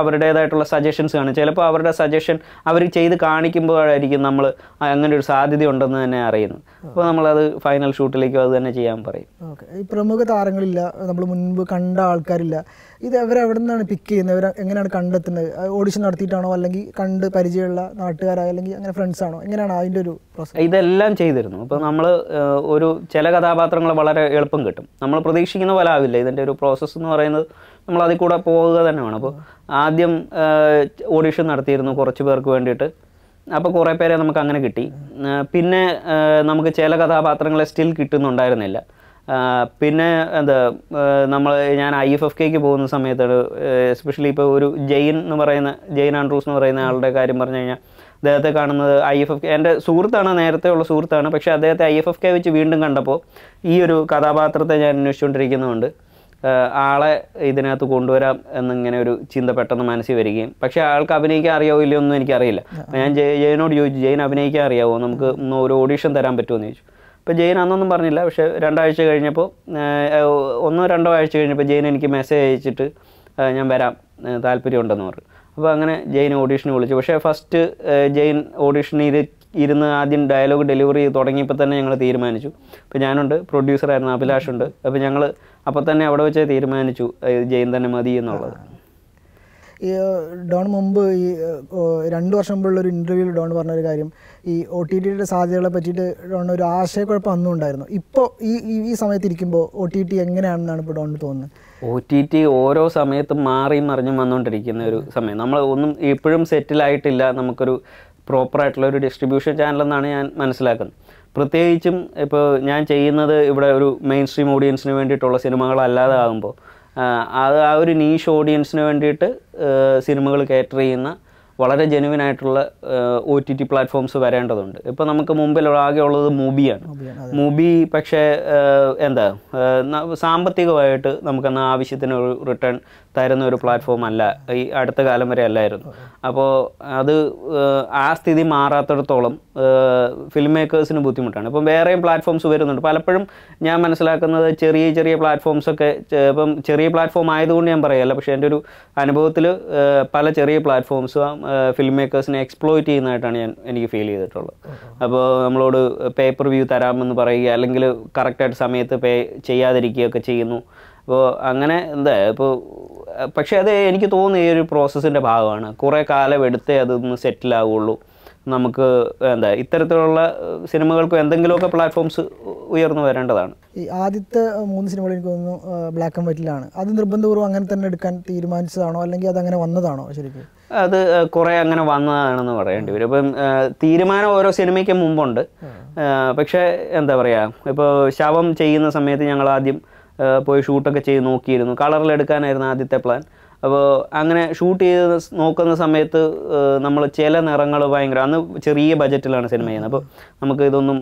അവരുടേതായിട്ടുള്ള സജഷൻസ് കാണും ചിലപ്പോൾ അവരുടെ സജഷൻ അവർ ചെയ്ത് കാണിക്കുമ്പോഴായിരിക്കും നമ്മൾ അങ്ങനെ ഒരു സാധ്യത ഉണ്ടെന്ന് തന്നെ അറിയുന്നത് അപ്പോൾ നമ്മളത് ഫൈനൽ ഷൂട്ടിലേക്കും അത് തന്നെ ചെയ്യാൻ പറയും ഈ പ്രമുഖ താരങ്ങളില്ല നമ്മൾ മുൻപ് കണ്ട ആൾക്കാരില്ല ഇത് എവിടെ നിന്നാണ് പിക്ക് ചെയ്യുന്നത് അവർ എങ്ങനെയാണ് കണ്ടെത്തുന്നത് ഓഡിഷൻ നടത്തിയിട്ടാണോ അല്ലെങ്കിൽ കണ്ട് പരിചയമുള്ള നാട്ടുകാരായ അല്ലെങ്കിൽ അങ്ങനെ ഫ്രണ്ട്സ് ആണോ എങ്ങനെയാണ് അതിൻ്റെ ഒരു പ്രോസസ് ഇതെല്ലാം ചെയ്തിരുന്നു ഇപ്പോൾ നമ്മൾ ഒരു ചില കഥാപാത്രങ്ങൾ വളരെ എളുപ്പം കിട്ടും നമ്മൾ പ്രതീക്ഷിക്കുന്ന പോലെ ആവില്ല ഇതിൻ്റെ ഒരു പ്രോസസ്സ് എന്ന് പറയുന്നത് നമ്മൾ അതിൽ കൂടെ പോവുക തന്നെ വേണം അപ്പോൾ ആദ്യം ഓഡിഷൻ നടത്തിയിരുന്നു കുറച്ച് പേർക്ക് വേണ്ടിയിട്ട് അപ്പോൾ കുറേ പേരെ നമുക്ക് അങ്ങനെ കിട്ടി പിന്നെ നമുക്ക് ചില കഥാപാത്രങ്ങളെ സ്റ്റിൽ കിട്ടുന്നുണ്ടായിരുന്നില്ല പിന്നെ എന്താ നമ്മൾ ഞാൻ ഐ എഫ് എഫ് കെക്ക് പോകുന്ന സമയത്താണ് എസ്പെഷ്യലി ഇപ്പോൾ ഒരു ജെയിൻ എന്ന് പറയുന്ന ജെയിൻ ആൻഡ്രൂസ് എന്ന് പറയുന്ന ആളുടെ കാര്യം പറഞ്ഞു കഴിഞ്ഞാൽ അദ്ദേഹത്തെ കാണുന്നത് ഐ എഫ് എഫ് കെ എൻ്റെ സുഹൃത്താണ് നേരത്തെ ഉള്ള സുഹൃത്താണ് പക്ഷേ അദ്ദേഹത്തെ ഐ എഫ് എഫ് കെ വെച്ച് വീണ്ടും കണ്ടപ്പോൾ ഈ ഒരു കഥാപാത്രത്തെ ഞാൻ അന്വേഷിച്ചുകൊണ്ടിരിക്കുന്നതുകൊണ്ട് ആളെ ഇതിനകത്ത് കൊണ്ടുവരാം എന്നിങ്ങനെ ഒരു ചിന്ത പെട്ടെന്ന് മനസ്സിൽ വരികയും പക്ഷേ ആൾക്ക് അഭിനയിക്കാൻ അറിയാവോ ഇല്ലയോ ഒന്നും എനിക്കറിയില്ല ഞാൻ ജയനോട് ചോദിച്ചു ജയൻ അഭിനയിക്കാൻ അറിയാവോ നമുക്ക് ഒന്ന് ഒരു ഓഡിഷൻ തരാൻ പറ്റുമോ എന്ന് ചോദിച്ചു ഇപ്പോൾ ജെയിൻ അന്നൊന്നും പറഞ്ഞില്ല പക്ഷേ രണ്ടാഴ്ച കഴിഞ്ഞപ്പോൾ ഒന്നോ രണ്ടോ ആഴ്ച കഴിഞ്ഞപ്പോൾ ജെയിൻ എനിക്ക് മെസ്സേജ് അയച്ചിട്ട് ഞാൻ വരാം താല്പര്യമുണ്ടെന്ന് പറഞ്ഞു അപ്പോൾ അങ്ങനെ ജെയിൻ ഓഡീഷന് വിളിച്ചു പക്ഷേ ഫസ്റ്റ് ജെയിൻ ഓഡീഷന് ഇത് ഇരുന്ന് ആദ്യം ഡയലോഗ് ഡെലിവറി തുടങ്ങിയപ്പോൾ തന്നെ ഞങ്ങൾ തീരുമാനിച്ചു അപ്പോൾ ഞാനുണ്ട് പ്രൊഡ്യൂസറായിരുന്നു അഭിലാഷുണ്ട് അപ്പോൾ ഞങ്ങൾ അപ്പോൾ തന്നെ അവിടെ വെച്ച് തീരുമാനിച്ചു ജെയിൻ തന്നെ മതി എന്നുള്ളത് ഈ ഡോൺ മുമ്പ് ഈ രണ്ട് വർഷം മുമ്പുള്ള ഒരു ഇൻ്റർവ്യൂവിൽ ഡോൺ പറഞ്ഞ ഒരു കാര്യം ഈ ഒ ടി ടിയുടെ സാധ്യതകളെ പറ്റിയിട്ട് ഡോൺ ഒരു ആശയക്കുഴപ്പം അന്നും ഉണ്ടായിരുന്നു ഇപ്പോൾ ഈ ഈ സമയത്ത് ഇരിക്കുമ്പോൾ ഒ ടി ടി എങ്ങനെയാണെന്നാണ് ഇപ്പോൾ ഡോണിന് തോന്നുന്നത് ഒ ടി ടി ഓരോ സമയത്തും മാറി മറിഞ്ഞും വന്നുകൊണ്ടിരിക്കുന്ന ഒരു സമയം നമ്മൾ ഒന്നും ഇപ്പോഴും സെറ്റിലായിട്ടില്ല നമുക്കൊരു പ്രോപ്പറായിട്ടുള്ള ഒരു ഡിസ്ട്രിബ്യൂഷൻ ചാനലെന്നാണ് ഞാൻ മനസ്സിലാക്കുന്നത് പ്രത്യേകിച്ചും ഇപ്പോൾ ഞാൻ ചെയ്യുന്നത് ഇവിടെ ഒരു മെയിൻ സ്ട്രീം ഓഡിയൻസിന് വേണ്ടിയിട്ടുള്ള സിനിമകളല്ലാതെ ആകുമ്പോൾ അത് ആ ഒരു നീഷ് ഓഡിയൻസിന് വേണ്ടിയിട്ട് സിനിമകൾ കാറ്റർ ചെയ്യുന്ന വളരെ ജെനുവിൻ ആയിട്ടുള്ള ഒ ടി ടി പ്ലാറ്റ്ഫോംസ് വരേണ്ടതുണ്ട് ഇപ്പോൾ നമുക്ക് മുമ്പിൽ ആകെ ഉള്ളത് മൂബിയാണ് മൂബി പക്ഷേ എന്താ സാമ്പത്തികമായിട്ട് നമുക്കെന്ന ആവശ്യത്തിന് ഒരു റിട്ടേൺ തരുന്ന ഒരു പ്ലാറ്റ്ഫോം അല്ല ഈ അടുത്ത കാലം വരെ അല്ലായിരുന്നു അപ്പോൾ അത് ആ സ്ഥിതി മാറാത്തിടത്തോളം ഫിലിം മേക്കേഴ്സിന് ബുദ്ധിമുട്ടാണ് ഇപ്പം വേറെയും പ്ലാറ്റ്ഫോംസ് വരുന്നുണ്ട് പലപ്പോഴും ഞാൻ മനസ്സിലാക്കുന്നത് ചെറിയ ചെറിയ പ്ലാറ്റ്ഫോംസൊക്കെ ഇപ്പം ചെറിയ പ്ലാറ്റ്ഫോം ആയതുകൊണ്ട് ഞാൻ പറയല്ല പക്ഷേ എൻ്റെ ഒരു അനുഭവത്തിൽ പല ചെറിയ പ്ലാറ്റ്ഫോംസും ഫിലിം മേക്കേഴ്സിനെ എക്സ്പ്ലോയിറ്റ് ചെയ്യുന്നതായിട്ടാണ് ഞാൻ എനിക്ക് ഫീൽ ചെയ്തിട്ടുള്ളത് അപ്പോൾ നമ്മളോട് പേപ്പർ വ്യൂ തരാമെന്ന് പറയുക അല്ലെങ്കിൽ കറക്റ്റായിട്ട് സമയത്ത് പേ ചെയ്യാതിരിക്കുകയൊക്കെ ചെയ്യുന്നു അപ്പോൾ അങ്ങനെ എന്താ ഇപ്പോൾ പക്ഷേ അത് എനിക്ക് തോന്നുന്നു ഈ ഒരു പ്രോസസ്സിൻ്റെ ഭാഗമാണ് കുറേ കാലം എടുത്തേ അതൊന്ന് സെറ്റിലാവുള്ളൂ നമുക്ക് എന്താ ഇത്തരത്തിലുള്ള സിനിമകൾക്ക് എന്തെങ്കിലുമൊക്കെ പ്ലാറ്റ്ഫോംസ് ഉയർന്നു വരേണ്ടതാണ് ഈ ആദ്യത്തെ മൂന്ന് സിനിമകൾ എനിക്ക് തോന്നുന്നു ബ്ലാക്ക് ആൻഡ് വൈറ്റിലാണ് അത് നിർബന്ധപൂർവ്വം അങ്ങനെ തന്നെ എടുക്കാൻ തീരുമാനിച്ചതാണോ അല്ലെങ്കിൽ അത് അങ്ങനെ വന്നതാണോ ശരിക്കും അത് കുറേ അങ്ങനെ വന്നതാണെന്ന് പറയേണ്ടി വരും ഇപ്പം തീരുമാനം ഓരോ സിനിമയ്ക്കും മുമ്പുണ്ട് പക്ഷേ എന്താ പറയുക ഇപ്പോൾ ശവം ചെയ്യുന്ന സമയത്ത് ഞങ്ങൾ ആദ്യം പോയി ഷൂട്ടൊക്കെ ചെയ്ത് നോക്കിയിരുന്നു കളറിലെടുക്കാനായിരുന്നു ആദ്യത്തെ പ്ലാൻ അപ്പോൾ അങ്ങനെ ഷൂട്ട് ചെയ്ത് നോക്കുന്ന സമയത്ത് നമ്മൾ ചില നിറങ്ങൾ ഭയങ്കര അന്ന് ചെറിയ ബജറ്റിലാണ് സിനിമ ചെയ്യുന്നത് അപ്പോൾ നമുക്ക് ഇതൊന്നും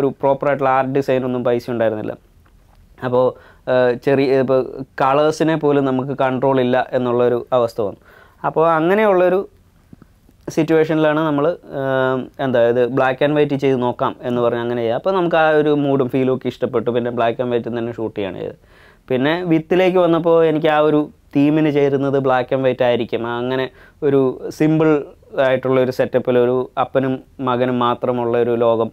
ഒരു പ്രോപ്പറായിട്ടുള്ള ആർട്ട് ഒന്നും പൈസ ഉണ്ടായിരുന്നില്ല അപ്പോൾ ചെറിയ ഇപ്പോൾ കളേഴ്സിനെ പോലും നമുക്ക് കൺട്രോൾ ഇല്ല എന്നുള്ളൊരു അവസ്ഥ വന്നു അപ്പോൾ അങ്ങനെയുള്ളൊരു സിറ്റുവേഷനിലാണ് നമ്മൾ ഇത് ബ്ലാക്ക് ആൻഡ് വൈറ്റ് ചെയ്ത് നോക്കാം എന്ന് പറഞ്ഞ് അങ്ങനെ ചെയ്യാം അപ്പോൾ നമുക്ക് ആ ഒരു മൂഡും ഫീലും ഒക്കെ ഇഷ്ടപ്പെട്ടു പിന്നെ ബ്ലാക്ക് ആൻഡ് വൈറ്റിൽ തന്നെ ഷൂട്ട് ചെയ്യാണ് പിന്നെ വിത്തിലേക്ക് വന്നപ്പോൾ എനിക്ക് ആ ഒരു തീമിന് ചേരുന്നത് ബ്ലാക്ക് ആൻഡ് വൈറ്റ് ആയിരിക്കും അങ്ങനെ ഒരു സിമ്പിൾ ആയിട്ടുള്ള ഒരു സെറ്റപ്പിൽ ഒരു അപ്പനും മകനും മാത്രമുള്ള ഒരു ലോകം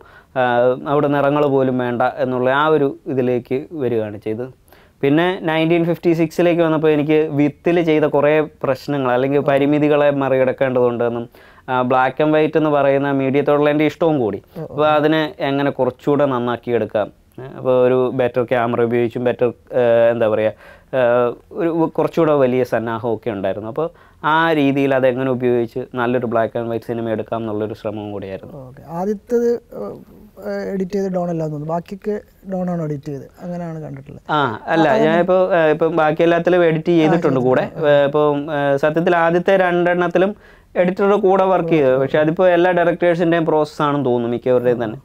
അവിടെ നിറങ്ങൾ പോലും വേണ്ട എന്നുള്ള ആ ഒരു ഇതിലേക്ക് വരികയാണ് ചെയ്തത് പിന്നെ നയൻറ്റീൻ ഫിഫ്റ്റി സിക്സിലേക്ക് വന്നപ്പോൾ എനിക്ക് വിത്തിൽ ചെയ്ത കുറേ പ്രശ്നങ്ങൾ അല്ലെങ്കിൽ പരിമിതികളെ മറികടക്കേണ്ടതുണ്ടെന്നും ബ്ലാക്ക് ആൻഡ് വൈറ്റ് എന്ന് പറയുന്ന മീഡിയത്തോടുള്ള എൻ്റെ ഇഷ്ടവും കൂടി അപ്പോൾ അതിനെ എങ്ങനെ കുറച്ചുകൂടെ എടുക്കാം അപ്പോൾ ഒരു ബെറ്റർ ക്യാമറ ഉപയോഗിച്ചും ബെറ്റർ എന്താ പറയുക ഒരു കുറച്ചുകൂടെ വലിയ സന്നാഹമൊക്കെ ഉണ്ടായിരുന്നു അപ്പോൾ ആ രീതിയിൽ അതെങ്ങനെ ഉപയോഗിച്ച് നല്ലൊരു ബ്ലാക്ക് ആൻഡ് വൈറ്റ് സിനിമ എടുക്കാം എന്നുള്ളൊരു ശ്രമവും കൂടിയായിരുന്നു ആദ്യത്തെ എഡിറ്റ് ചെയ്ത് ഡോൺ അല്ലാന്ന് തോന്നുന്നു ബാക്കിയൊക്കെ ഡോൺ ആണ് എഡിറ്റ് ചെയ്ത് അങ്ങനെയാണ് കണ്ടിട്ടുള്ളത് ആ അല്ല ഞാൻ ഇപ്പോൾ ഇപ്പം ബാക്കി എല്ലാത്തിലും എഡിറ്റ് ചെയ്തിട്ടുണ്ട് കൂടെ ഇപ്പം സത്യത്തിൽ ആദ്യത്തെ രണ്ടെണ്ണത്തിലും എഡിറ്ററുടെ കൂടെ വർക്ക് ചെയ്തത് പക്ഷെ അതിപ്പോൾ എല്ലാ ഡയറക്ടേഴ്സിൻ്റെയും പ്രോസസ്സാണെന്ന് തോന്നുന്നു മിക്കവരുടെയും തന്നെ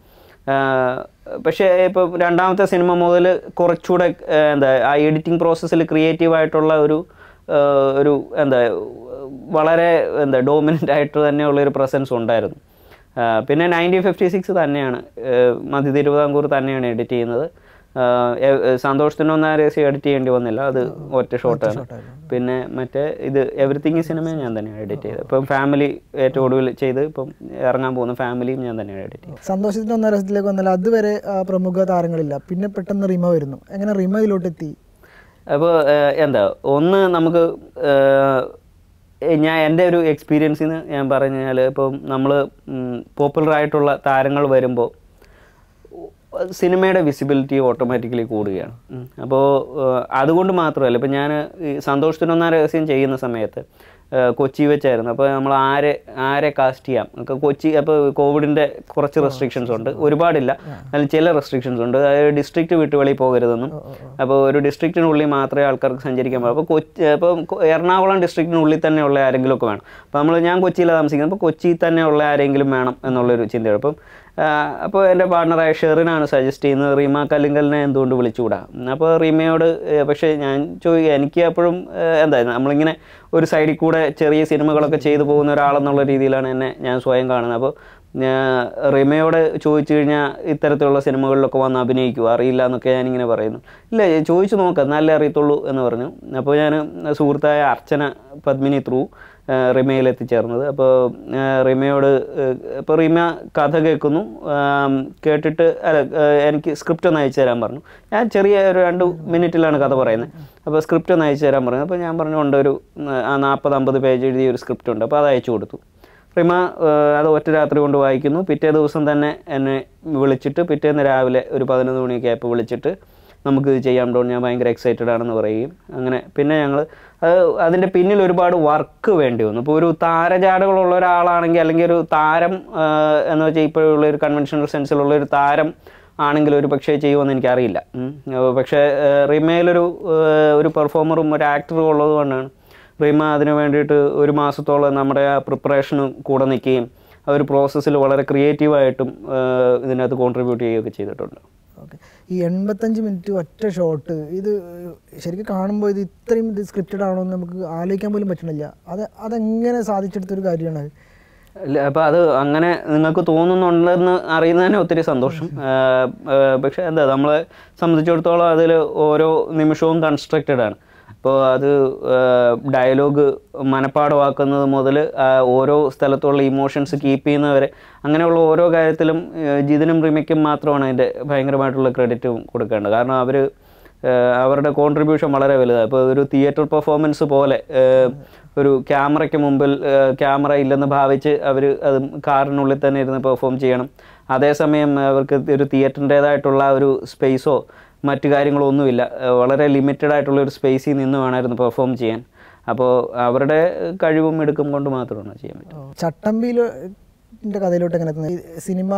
പക്ഷേ ഇപ്പോൾ രണ്ടാമത്തെ സിനിമ മുതൽ കുറച്ചുകൂടെ എന്താ ആ എഡിറ്റിംഗ് പ്രോസസ്സിൽ ആയിട്ടുള്ള ഒരു ഒരു എന്താ വളരെ എന്താ ഡോമിനൻ്റ് ആയിട്ട് തന്നെയുള്ള ഒരു പ്രസൻസ് ഉണ്ടായിരുന്നു പിന്നെ നയൻറ്റീൻ ഫിഫ്റ്റി സിക്സ് തന്നെയാണ് മധ്യ തിരുവിതാംകൂർ തന്നെയാണ് എഡിറ്റ് ചെയ്യുന്നത് സന്തോഷത്തിനൊന്നും ആ രേസി എഡിറ്റ് ചെയ്യേണ്ടി വന്നില്ല അത് ഒറ്റ ഷോട്ടാണ് പിന്നെ മറ്റേ ഇത് എവറിത്തിങ് സിനിമയും ഞാൻ തന്നെയാണ് എഡിറ്റ് ചെയ്തത് ഇപ്പം ഫാമിലി ഏറ്റവും ഒടുവിൽ ചെയ്ത് ഇപ്പം ഇറങ്ങാൻ പോകുന്ന ഫാമിലിയും ഞാൻ തന്നെയാണ് എഡിറ്റ് ചെയ്തത് സന്തോഷത്തിന് ഒന്നാം രസത്തിലേക്ക് വന്നാൽ അതുവരെ പ്രമുഖ താരങ്ങളില്ല പിന്നെ പെട്ടെന്ന് റിമ വരുന്നു അങ്ങനെ റിമയിലോട്ട് എത്തി അപ്പോൾ എന്താ ഒന്ന് നമുക്ക് ഞാൻ എൻ്റെ ഒരു എക്സ്പീരിയൻസിൽ നിന്ന് ഞാൻ പറഞ്ഞു കഴിഞ്ഞാൽ ഇപ്പം നമ്മൾ പോപ്പുലർ ആയിട്ടുള്ള താരങ്ങൾ വരുമ്പോൾ സിനിമയുടെ വിസിബിലിറ്റി ഓട്ടോമാറ്റിക്കലി കൂടുകയാണ് അപ്പോൾ അതുകൊണ്ട് മാത്രമല്ല ഇപ്പം ഞാൻ സന്തോഷ് രഹസ്യം ചെയ്യുന്ന സമയത്ത് കൊച്ചി വെച്ചായിരുന്നു അപ്പോൾ നമ്മൾ ആരെ ആരെ കാസ്റ്റ് ചെയ്യാം കൊച്ചി അപ്പോൾ കോവിഡിൻ്റെ കുറച്ച് റെസ്ട്രിക്ഷൻസ് ഉണ്ട് ഒരുപാടില്ല അതിൽ ചില റെസ്ട്രിക്ഷൻസ് ഉണ്ട് അതായത് ഡിസ്ട്രിക്റ്റ് വിട്ടുവെളി പോകരുതെന്നും അപ്പോൾ ഒരു ഡിസ്ട്രിക്റ്റിനുള്ളിൽ മാത്രമേ ആൾക്കാർക്ക് സഞ്ചരിക്കാൻ പാടുള്ളൂ അപ്പോൾ കൊച്ചി അപ്പോൾ എറണാകുളം ഡിസ്ട്രിക്റ്റിനുള്ളിൽ തന്നെയുള്ള ആരെങ്കിലുമൊക്കെ വേണം അപ്പോൾ നമ്മൾ ഞാൻ കൊച്ചിയിലാണ് താമസിക്കുന്നത് അപ്പോൾ കൊച്ചിയിൽ തന്നെ ഉള്ള ആരെങ്കിലും വേണം എന്നുള്ളൊരു ചിന്തയാണ് അപ്പം അപ്പോൾ എൻ്റെ പാർട്ട്ണറായ ഷെറിനാണ് സജസ്റ്റ് ചെയ്യുന്നത് റീമ കല്ലിങ്കലിനെ എന്തുകൊണ്ട് വിളിച്ചുകൂടാ അപ്പോൾ റീമയോട് പക്ഷേ ഞാൻ ചോദിക്കുക എനിക്ക് അപ്പോഴും എന്തായിരുന്നു നമ്മളിങ്ങനെ ഒരു സൈഡിൽ കൂടെ ചെറിയ സിനിമകളൊക്കെ ചെയ്തു പോകുന്ന ഒരാളെന്നുള്ള രീതിയിലാണ് എന്നെ ഞാൻ സ്വയം കാണുന്നത് അപ്പോൾ റിമയോട് ചോദിച്ചു കഴിഞ്ഞാൽ ഇത്തരത്തിലുള്ള സിനിമകളിലൊക്കെ വന്ന് അഭിനയിക്കുക അറിയില്ല എന്നൊക്കെ ഞാനിങ്ങനെ പറയുന്നു ഇല്ല ചോദിച്ചു നോക്കാം എന്നാലേ അറിയത്തുള്ളൂ എന്ന് പറഞ്ഞു അപ്പോൾ ഞാൻ സുഹൃത്തായ അർച്ചന പത്മിനി ത്രൂ റിമയിൽ എത്തിച്ചേർന്നത് അപ്പോൾ റിമയോട് ഇപ്പോൾ റിമ കഥ കേൾക്കുന്നു കേട്ടിട്ട് അല്ല എനിക്ക് സ്ക്രിപ്റ്റ് ഒന്ന് അയച്ചു തരാൻ പറഞ്ഞു ഞാൻ ചെറിയ ഒരു രണ്ട് മിനിറ്റിലാണ് കഥ പറയുന്നത് അപ്പോൾ സ്ക്രിപ്റ്റ് ഒന്ന് അയച്ചു തരാൻ പറഞ്ഞു അപ്പോൾ ഞാൻ പറഞ്ഞു ഉണ്ട് ഒരു നാൽപ്പത് അമ്പത് പേജ് എഴുതിയ ഒരു സ്ക്രിപ്റ്റ് ഉണ്ട് അപ്പോൾ അത് അയച്ചു കൊടുത്തു റിമ അത് ഒറ്റ രാത്രി കൊണ്ട് വായിക്കുന്നു പിറ്റേ ദിവസം തന്നെ എന്നെ വിളിച്ചിട്ട് പിറ്റേന്ന് രാവിലെ ഒരു പതിനൊന്ന് മണിയൊക്കെ ആയപ്പോൾ വിളിച്ചിട്ട് നമുക്ക് ഇത് ചെയ്യാൻ ഡോൺ ഞാൻ ഭയങ്കര എക്സൈറ്റഡ് ആണെന്ന് പറയും അങ്ങനെ പിന്നെ ഞങ്ങൾ അതിൻ്റെ പിന്നിൽ ഒരുപാട് വർക്ക് വേണ്ടി വന്നു ഇപ്പോൾ ഒരു താരജാടകളുള്ള ഒരാളാണെങ്കിൽ അല്ലെങ്കിൽ ഒരു താരം എന്ന് വെച്ചാൽ ഇപ്പോഴുള്ള ഒരു കൺവെൻഷണൽ സെൻസിലുള്ള ഒരു താരം ആണെങ്കിൽ ഒരു പക്ഷേ ചെയ്യുമെന്ന് എനിക്കറിയില്ല പക്ഷേ റിമയിലൊരു ഒരു പെർഫോമറും ഒരു ആക്ടറും ഉള്ളത് കൊണ്ടാണ് റിമ അതിന് വേണ്ടിയിട്ട് ഒരു മാസത്തോളം നമ്മുടെ ആ പ്രിപ്പറേഷന് കൂടെ നിൽക്കുകയും ആ ഒരു പ്രോസസ്സിൽ വളരെ ക്രിയേറ്റീവായിട്ടും ഇതിനകത്ത് കോൺട്രിബ്യൂട്ട് ചെയ്യുകയൊക്കെ ചെയ്തിട്ടുണ്ട് ഓക്കെ ഈ എൺപത്തഞ്ച് മിനിറ്റ് ഒറ്റ ഷോട്ട് ഇത് ശരിക്കും കാണുമ്പോൾ ഇത് ഇത്രയും ഇത് സ്ക്രിപ്റ്റഡ് ആണോ എന്ന് നമുക്ക് ആലോചിക്കാൻ പോലും പറ്റണില്ല അത് അതെങ്ങനെ സാധിച്ചെടുത്തൊരു കാര്യമാണ് അപ്പോൾ അത് അങ്ങനെ നിങ്ങൾക്ക് തോന്നുന്നുണ്ടെന്ന് അറിയുന്നത് തന്നെ ഒത്തിരി സന്തോഷം പക്ഷേ എന്താ നമ്മളെ സംബന്ധിച്ചിടത്തോളം അതിൽ ഓരോ നിമിഷവും കൺസ്ട്രക്റ്റഡ് ആണ് അപ്പോൾ അത് ഡയലോഗ് മനപ്പാടമാക്കുന്നത് മുതൽ ഓരോ സ്ഥലത്തുള്ള ഇമോഷൻസ് കീപ്പ് ചെയ്യുന്നവരെ അങ്ങനെയുള്ള ഓരോ കാര്യത്തിലും ജിതിനും റിമയ്ക്കും മാത്രമാണ് അതിൻ്റെ ഭയങ്കരമായിട്ടുള്ള ക്രെഡിറ്റ് കൊടുക്കേണ്ടത് കാരണം അവർ അവരുടെ കോൺട്രിബ്യൂഷൻ വളരെ വലുതാണ് ഇപ്പോൾ ഒരു തിയേറ്റർ പെർഫോമൻസ് പോലെ ഒരു ക്യാമറയ്ക്ക് മുമ്പിൽ ക്യാമറ ഇല്ലെന്ന് ഭാവിച്ച് അവർ അത് കാറിനുള്ളിൽ തന്നെ ഇരുന്ന് പെർഫോം ചെയ്യണം അതേസമയം അവർക്ക് ഒരു തിയേറ്ററിൻ്റേതായിട്ടുള്ള ഒരു സ്പേസോ മറ്റ് കാര്യങ്ങളൊന്നുമില്ല വളരെ ലിമിറ്റഡ് ആയിട്ടുള്ള ഒരു സ്പേസിൽ നിന്ന് വേണമായിരുന്നു പെർഫോം ചെയ്യാൻ അപ്പോൾ അവരുടെ കഴിവും എടുക്കും കൊണ്ട് മാത്രമാണ് ചെയ്യാൻ പറ്റും ചട്ടമ്പിയിൽ കഥയിലോട്ട് എങ്ങനെ സിനിമ